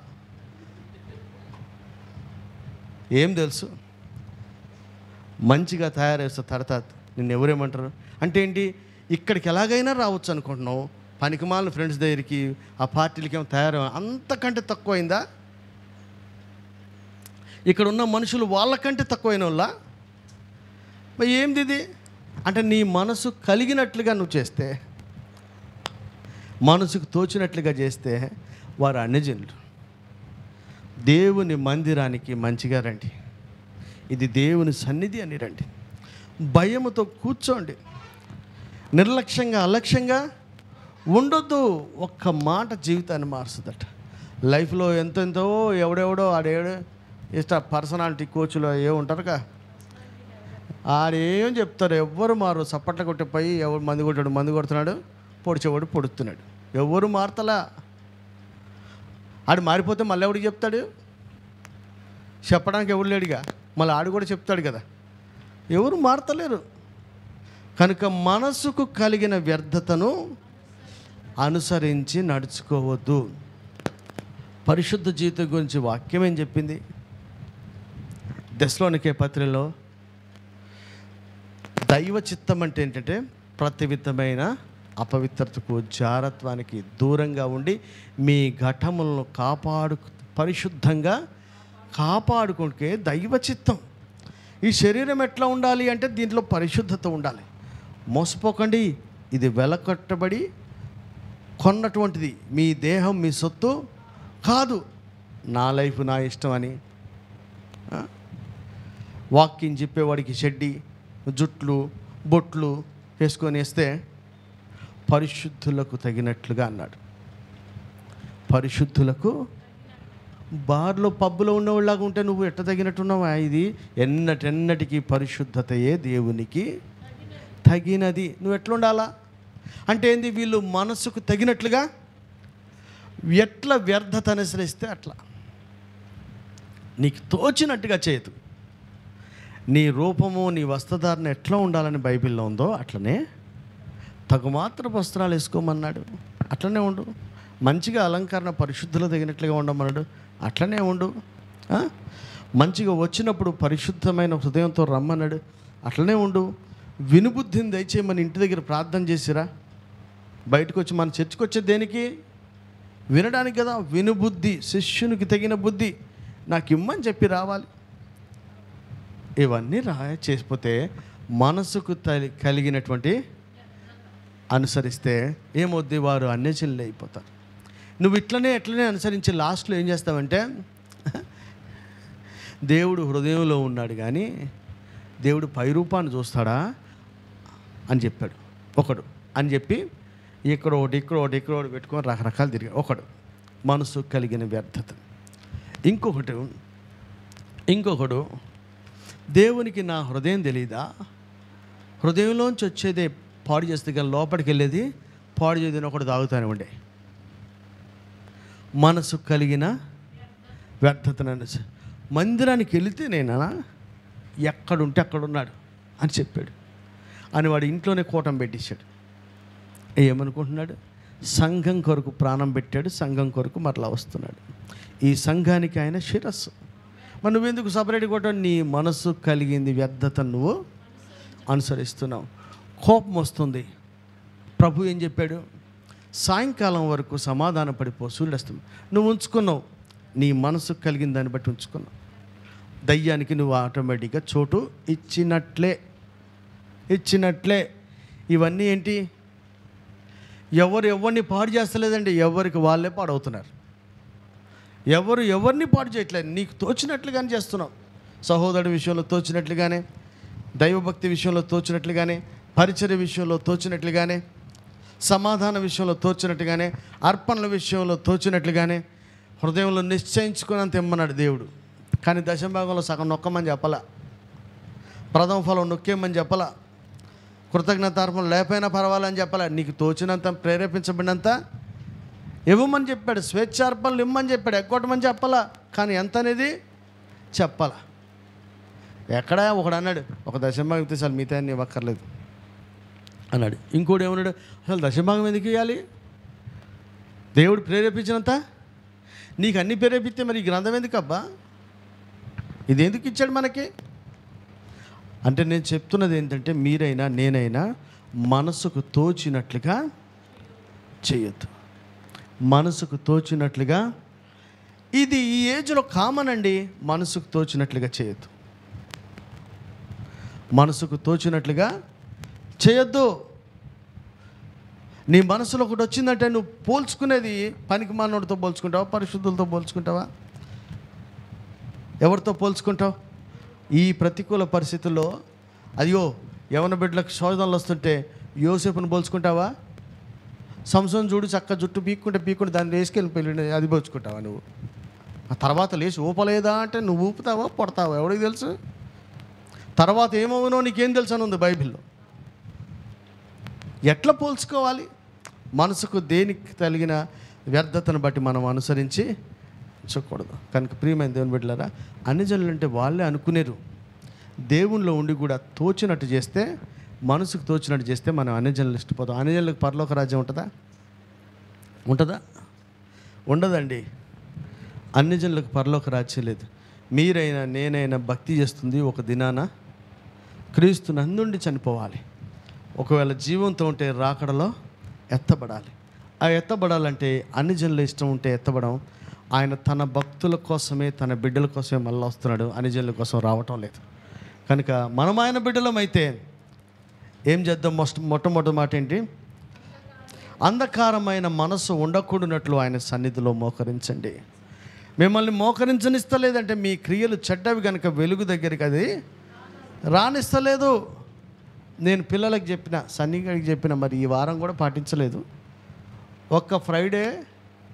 ఏం తెలుసు మంచిగా తయారేస్తా తడతాత్ నిన్ను ఎవరేమంటారు అంటే ఏంటి ఇక్కడికి ఎలాగైనా రావచ్చు అనుకుంటున్నావు పనికిమాలిన ఫ్రెండ్స్ దగ్గరికి ఆ పార్టీలకి ఏమో తయారు అంతకంటే తక్కువైందా ఇక్కడ ఉన్న మనుషులు వాళ్ళకంటే తక్కువైన వాళ్ళ మరి ఏంది ఇది అంటే నీ మనసు కలిగినట్లుగా నువ్వు చేస్తే మనసుకు తోచినట్లుగా చేస్తే వారు అన్యజనులు దేవుని మందిరానికి మంచిగా రండి ఇది దేవుని సన్నిధి అని రండి భయముతో కూర్చోండి నిర్లక్ష్యంగా అలక్ష్యంగా ఉండొద్దు ఒక్క మాట జీవితాన్ని మారుస్తుందట లైఫ్లో ఎంతెంతో ఎవడెవడో ఆడేడో ఇష్ట పర్సనాలిటీ కోచ్లో ఏముంటారుగా ఆడేం చెప్తారు ఎవ్వరు మారు సప్పట్ల కొట్టిపోయి ఎవరు మందు కొట్టాడు మందు కొడుతున్నాడు పొడిచేవాడు పొడుతున్నాడు ఎవ్వరు మారతలా ఆడు మారిపోతే మళ్ళీ ఎవడికి చెప్తాడు చెప్పడానికి ఎవడు లేడుగా మళ్ళీ ఆడు కూడా చెప్తాడు కదా ఎవరు మారతలేరు కనుక మనసుకు కలిగిన వ్యర్థతను అనుసరించి నడుచుకోవద్దు పరిశుద్ధ జీవితం గురించి వాక్యం ఏం చెప్పింది దశలోనికే పత్రిలో దైవ చిత్తం అంటే ఏంటంటే ప్రతి అపవిత్రతకు జారత్వానికి దూరంగా ఉండి మీ ఘటములను కాపాడు పరిశుద్ధంగా కాపాడుకుంటే దైవ చిత్తం ఈ శరీరం ఎట్లా ఉండాలి అంటే దీంట్లో పరిశుద్ధత ఉండాలి మోసపోకండి ఇది వెలకట్టబడి కొన్నటువంటిది మీ దేహం మీ సొత్తు కాదు నా లైఫ్ నా ఇష్టం అని వాకింగ్ చెప్పేవాడికి చెడ్డి జుట్లు బొట్లు వేసుకొని వేస్తే పరిశుద్ధులకు తగినట్లుగా అన్నాడు పరిశుద్ధులకు బార్లో పబ్బులో ఉన్నవాళ్ళగా ఉంటే నువ్వు ఎట్ట తగినట్టున్నావా ఇది ఎన్నటెన్నటికీ పరిశుద్ధతయే దేవునికి తగినది నువ్వు ఎట్లుండాలా అంటే ఏంది వీళ్ళు మనసుకు తగినట్లుగా ఎట్లా వ్యర్థత అనుసరిస్తే అట్లా నీకు తోచినట్టుగా చేయదు నీ రూపము నీ వస్త్రధారణ ఎట్లా ఉండాలని బైబిల్లో ఉందో అట్లనే తగుమాత్ర వస్త్రాలు వేసుకోమన్నాడు అట్లనే ఉండు మంచిగా అలంకరణ పరిశుద్ధులు తగినట్లుగా ఉండమన్నాడు అట్లనే ఉండు మంచిగా వచ్చినప్పుడు పరిశుద్ధమైన హృదయంతో రమ్మన్నాడు అట్లనే ఉండు వినుబుద్ధిని దయచేయి మన ఇంటి దగ్గర ప్రార్థన చేసిరా బయటకు వచ్చి మన చర్చకు వచ్చే దేనికి వినడానికి కదా వినుబుద్ధి శిష్యునికి తగిన బుద్ధి నాకు ఇమ్మని చెప్పి రావాలి ఇవన్నీ రాయ చేసిపోతే మనసుకు కలిగినటువంటి అనుసరిస్తే ఏమొద్ది వారు అన్యచనులు అయిపోతారు నువ్వు ఇట్లనే ఎట్లనే అనుసరించి లాస్ట్లో ఏం చేస్తావంటే దేవుడు హృదయంలో ఉన్నాడు కానీ దేవుడు పైరూపాన్ని చూస్తాడా అని చెప్పాడు ఒకడు అని చెప్పి ఇక్కడ ఒకటి ఇక్కడ ఒకటి ఇక్కడ ఒకటి పెట్టుకొని రకరకాలు తిరిగాడు ఒకడు మనసు కలిగిన వ్యర్థత ఇంకొకటి ఇంకొకడు దేవునికి నా హృదయం తెలియదా హృదయంలోంచి వచ్చేదే పాడు చేస్తే కానీ లోపలికి వెళ్ళేది పాడు చేసిన ఒకటి తాగుతానే ఉండే మనసు కలిగిన వ్యర్థతనని మందిరానికి వెళితే నేనా ఎక్కడుంటే అక్కడున్నాడు అని చెప్పాడు అని వాడు ఇంట్లోనే కూటం పెట్టించాడు ఏమనుకుంటున్నాడు సంఘం కొరకు ప్రాణం పెట్టాడు సంఘం కొరకు మరలా వస్తున్నాడు ఈ సంఘానికి ఆయన శిరస్సు మరి నువ్వెందుకు సపరేట్ కొట్టడం నీ మనసు కలిగింది వ్యర్థత నువ్వు అనుసరిస్తున్నావు కోపం వస్తుంది ప్రభు ఏం చెప్పాడు సాయంకాలం వరకు సమాధాన పడిపో సూర్యుడస్తం నువ్వు ఉంచుకున్నావు నీ మనసు కలిగిన దాన్ని బట్టి ఉంచుకున్నావు దయ్యానికి నువ్వు ఆటోమేటిక్గా చోటు ఇచ్చినట్లే ఇచ్చినట్లే ఇవన్నీ ఏంటి ఎవరు ఎవరిని పాడు చేస్తలేదండి ఎవరికి వాళ్ళే పాడవుతున్నారు ఎవరు ఎవరిని పాడు చేయట్లేదు నీకు తోచినట్లుగానే చేస్తున్నావు సహోదరుడి విషయంలో తోచినట్లుగానే దైవభక్తి విషయంలో తోచినట్లుగానే పరిచర్య విషయంలో తోచినట్లుగానే సమాధాన విషయంలో తోచినట్టుగానే అర్పణల విషయంలో తోచినట్లుగానే హృదయంలో నిశ్చయించుకున్నంత ఇమ్మన్నాడు దేవుడు కానీ దశభాగంలో సగం నొక్కమని చెప్పాల ప్రథమ ఫలం నొక్కేమని చెప్పాల కృతజ్ఞతార్పణ లేకపోయినా పర్వాలని చెప్పాల నీకు తోచినంత ప్రేరేపించబడినంత ఇవ్వమని చెప్పాడు స్వేచ్ఛార్పణలు ఇవ్వమని చెప్పాడు ఎగ్గొట్టమని చెప్పాలా కానీ ఎంత అనేది చెప్పాలా ఎక్కడ ఒకడు అన్నాడు ఒక దశభాగం ఇస్తే అసలు మిగతా ఇవ్వక్కర్లేదు అన్నాడు ఇంకోటి ఏమన్నాడు అసలు దశభాగం ఎందుకు ఇవ్వాలి దేవుడు ప్రేరేపించినంత నీకు అన్ని ప్రేరేపిస్తే మరి ఈ గ్రంథం ఎందుకబ్బా ఇది ఎందుకు ఇచ్చాడు మనకి అంటే నేను చెప్తున్నది ఏంటంటే మీరైనా నేనైనా మనసుకు తోచినట్లుగా చేయొద్దు మనసుకు తోచినట్లుగా ఇది ఈ ఏజ్లో కామన్ అండి మనసుకు తోచినట్లుగా చేయొద్దు మనసుకు తోచినట్లుగా చేయొద్దు నీ మనసులో ఒకటి వచ్చిందంటే నువ్వు పోల్చుకునేది పనికి మానవుడితో పోల్చుకుంటావా పరిశుద్ధులతో పోల్చుకుంటావా ఎవరితో పోల్చుకుంటావు ఈ ప్రతికూల పరిస్థితుల్లో అయ్యో యవన బిడ్డలకు శోధనలు వస్తుంటే యోసేపును పోల్చుకుంటావా సంసం చూడు చక్క జుట్టు పీక్కుంటే పీక్కుంటే దాన్ని వేసుకెళ్ళి పెళ్ళి అది పోచుకుంటావా నువ్వు ఆ తర్వాత లేచి ఊపలేదా అంటే నువ్వు ఊపుతావా పడతావా ఎవడికి తెలుసు తర్వాత ఏమవునో నీకేం తెలుసు అని ఉంది బైబిల్లో ఎట్లా పోల్చుకోవాలి మనసుకు దేనికి కలిగిన వ్యర్థతను బట్టి మనం అనుసరించి ఉంచకూడదు కనుక ప్రియమైన దేవుని బిడ్డలారా అన్ని జనులు అంటే వాళ్ళే అనుకునేరు దేవునిలో ఉండి కూడా తోచినట్టు చేస్తే మనసుకు తోచినట్టు చేస్తే మనం అన్యజనులు ఇష్టపోతాం అన్యజనులకు పరలోక రాజ్యం ఉంటుందా ఉంటుందా ఉండదండి అన్యజనులకు పరలోక రాజ్యం లేదు మీరైనా నేనైనా భక్తి చేస్తుంది ఒక దినాన క్రీస్తు నందుండి చనిపోవాలి ఒకవేళ జీవంతో ఉంటే రాకడలో ఎత్తబడాలి ఆ ఎత్తబడాలంటే అన్ని జనుల ఇష్టం ఉంటే ఎత్తబడం ఆయన తన భక్తుల కోసమే తన బిడ్డల కోసమే మళ్ళీ వస్తున్నాడు అన్ని జనుల కోసం రావటం లేదు కనుక మనం ఆయన బిడ్డలమైతే ఏం చేద్దాం మొట్ట మొట్టమొదటి మాట ఏంటి అంధకారమైన మనసు ఉండకూడనట్లు ఆయన సన్నిధిలో మోకరించండి మిమ్మల్ని మోకరించనిస్తలేదంటే మీ క్రియలు చెడ్డవి కనుక వెలుగు దగ్గరికి అది రానిస్తలేదు నేను పిల్లలకు చెప్పిన సన్నిగారికి చెప్పిన మరి ఈ వారం కూడా పాటించలేదు ఒక్క ఫ్రైడే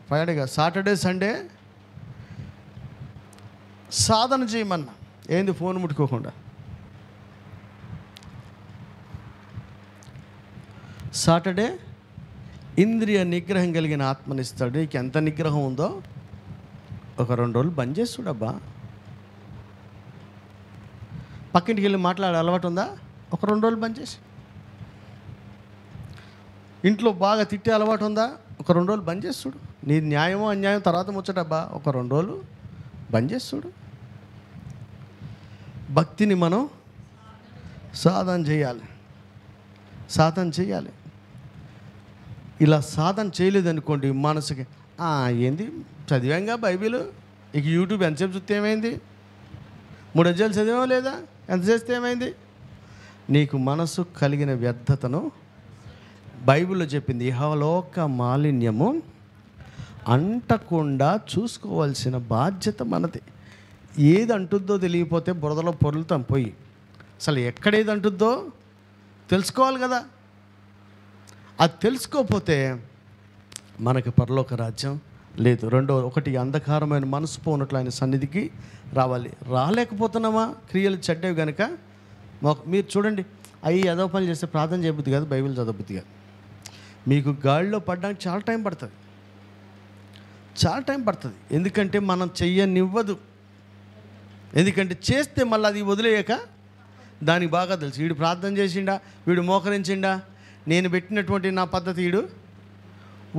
ఫ్రైడేగా సాటర్డే సండే సాధన చేయమన్నా ఏంది ఫోన్ ముట్టుకోకుండా సాటర్డే ఇంద్రియ నిగ్రహం కలిగిన ఆత్మనిస్తాడు నీకు ఎంత నిగ్రహం ఉందో ఒక రెండు రోజులు బంద్ చేస్తుడబ్బా పక్కింటికి వెళ్ళి మాట్లాడే అలవాటు ఉందా ఒక రెండు రోజులు బంద్ చేసి ఇంట్లో బాగా తిట్టే అలవాటు ఉందా ఒక రెండు రోజులు బంద్ చేస్తుడు నీ న్యాయమో అన్యాయం తర్వాత ముచ్చటబ్బా ఒక రెండు రోజులు బంద్ చేస్తుడు భక్తిని మనం సాధన చేయాలి సాధన చేయాలి ఇలా సాధన చేయలేదనుకోండి మనసుకి ఏంది చదివాంగా బైబిల్ ఇక యూట్యూబ్ ఎంతసేపు చూస్తే ఏమైంది మూడు అధ్యాయులు చదివా లేదా ఎంత చేస్తే ఏమైంది నీకు మనసు కలిగిన వ్యర్థతను బైబిల్లో చెప్పింది ఇహలోక మాలిన్యము అంటకుండా చూసుకోవాల్సిన బాధ్యత మనది ఏది అంటుద్దో తెలియపోతే బురదలో పొరులుతాం పోయి అసలు ఎక్కడ ఏది అంటుద్దో తెలుసుకోవాలి కదా అది తెలుసుకోకపోతే మనకి పరలోక రాజ్యం లేదు రెండో ఒకటి అంధకారమైన మనసు పోనట్లు ఆయన సన్నిధికి రావాలి రాలేకపోతున్నామా క్రియలు చెడ్డవి కనుక మాకు మీరు చూడండి అవి ఏదో పని చేస్తే ప్రార్థన చేయబుద్ది కాదు బైబిల్ చదవబుద్ది కాదు మీకు గాడిలో పడడానికి చాలా టైం పడుతుంది చాలా టైం పడుతుంది ఎందుకంటే మనం చెయ్యనివ్వదు ఎందుకంటే చేస్తే మళ్ళీ అది వదిలేయక దానికి బాగా తెలుసు వీడు ప్రార్థన చేసిండా వీడు మోకరించిండా నేను పెట్టినటువంటి నా పద్ధతి ఈడు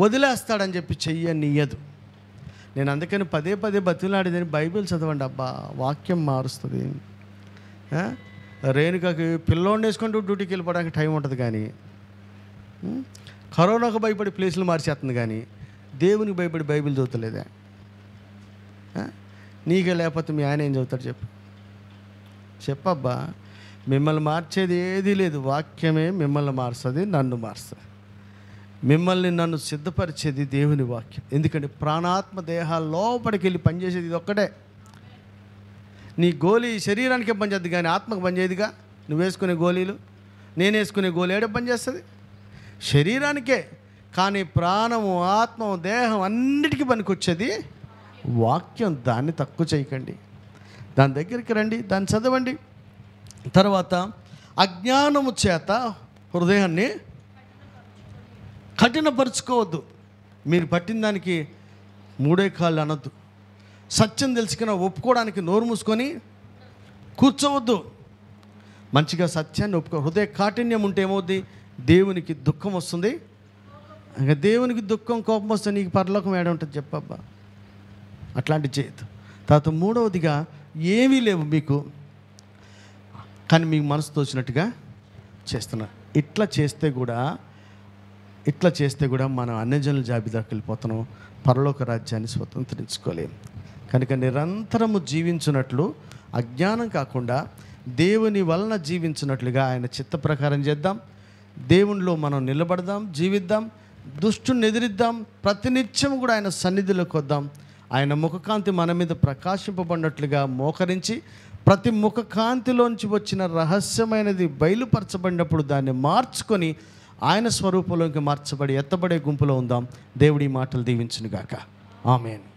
వదిలేస్తాడని చెప్పి ఇయ్యదు నేను అందుకని పదే పదే బతిలాడేదని బైబిల్ చదవండి అబ్బా వాక్యం మారుస్తుంది రేణుకకి పిల్లోని వేసుకుంటూ డ్యూటీకి వెళ్ళిపోవడానికి టైం ఉంటుంది కానీ కరోనాకు భయపడి ప్లేసులు మార్చేస్తుంది కానీ దేవునికి భయపడి బైబిల్ చదువుతలేదే నీకే లేకపోతే మీ ఆయన ఏం చదువుతాడు చెప్పు చెప్పబ్బా మిమ్మల్ని మార్చేది ఏదీ లేదు వాక్యమే మిమ్మల్ని మార్చది నన్ను మారుస్తుంది మిమ్మల్ని నన్ను సిద్ధపరిచేది దేవుని వాక్యం ఎందుకంటే ప్రాణాత్మ దేహాల లోపలికి వెళ్ళి పనిచేసేది ఇది ఒక్కటే నీ గోళీ శరీరానికే పనిచేద్ది కానీ ఆత్మకు పనిచేయదుగా నువ్వు వేసుకునే గోళీలు నేను వేసుకునే గోళీ ఏడే పనిచేస్తుంది శరీరానికే కానీ ప్రాణము ఆత్మ దేహం అన్నిటికీ పనికొచ్చేది వాక్యం దాన్ని తక్కువ చేయకండి దాని దగ్గరికి రండి దాన్ని చదవండి తర్వాత అజ్ఞానము చేత హృదయాన్ని కఠినపరుచుకోవద్దు మీరు పట్టిన దానికి మూడే కాళ్ళు అనొద్దు సత్యం తెలుసుకున్న ఒప్పుకోవడానికి నోరు మూసుకొని కూర్చోవద్దు మంచిగా సత్యాన్ని ఒప్పుకో హృదయ కాఠిన్యం ఉంటే ఏమవుద్ది దేవునికి దుఃఖం వస్తుంది ఇంకా దేవునికి దుఃఖం కోపం వస్తే నీకు పరలోకం ఏడ ఉంటుంది చెప్పబ్బా అట్లాంటి చేయదు తర్వాత మూడవదిగా ఏమీ లేవు మీకు కానీ మీకు మనసు తోచినట్టుగా చేస్తున్నారు ఇట్లా చేస్తే కూడా ఇట్లా చేస్తే కూడా మనం అన్యజనుల జాబితాకి వెళ్ళిపోతున్నాం పరలోక రాజ్యాన్ని స్వతంత్రించుకోలేము కనుక నిరంతరము జీవించినట్లు అజ్ఞానం కాకుండా దేవుని వలన జీవించినట్లుగా ఆయన చిత్త ప్రకారం చేద్దాం దేవునిలో మనం నిలబడదాం జీవిద్దాం దుష్టుని ఎదిరిద్దాం ప్రతినిత్యం కూడా ఆయన సన్నిధిలోకి వద్దాం ఆయన ముఖకాంతి మన మీద ప్రకాశింపబడినట్లుగా మోకరించి ప్రతి ముఖ కాంతిలోంచి వచ్చిన రహస్యమైనది బయలుపరచబడినప్పుడు దాన్ని మార్చుకొని ఆయన స్వరూపంలోకి మార్చబడి ఎత్తబడే గుంపులో ఉందాం దేవుడి మాటలు దీవించునుగాక ఆమెను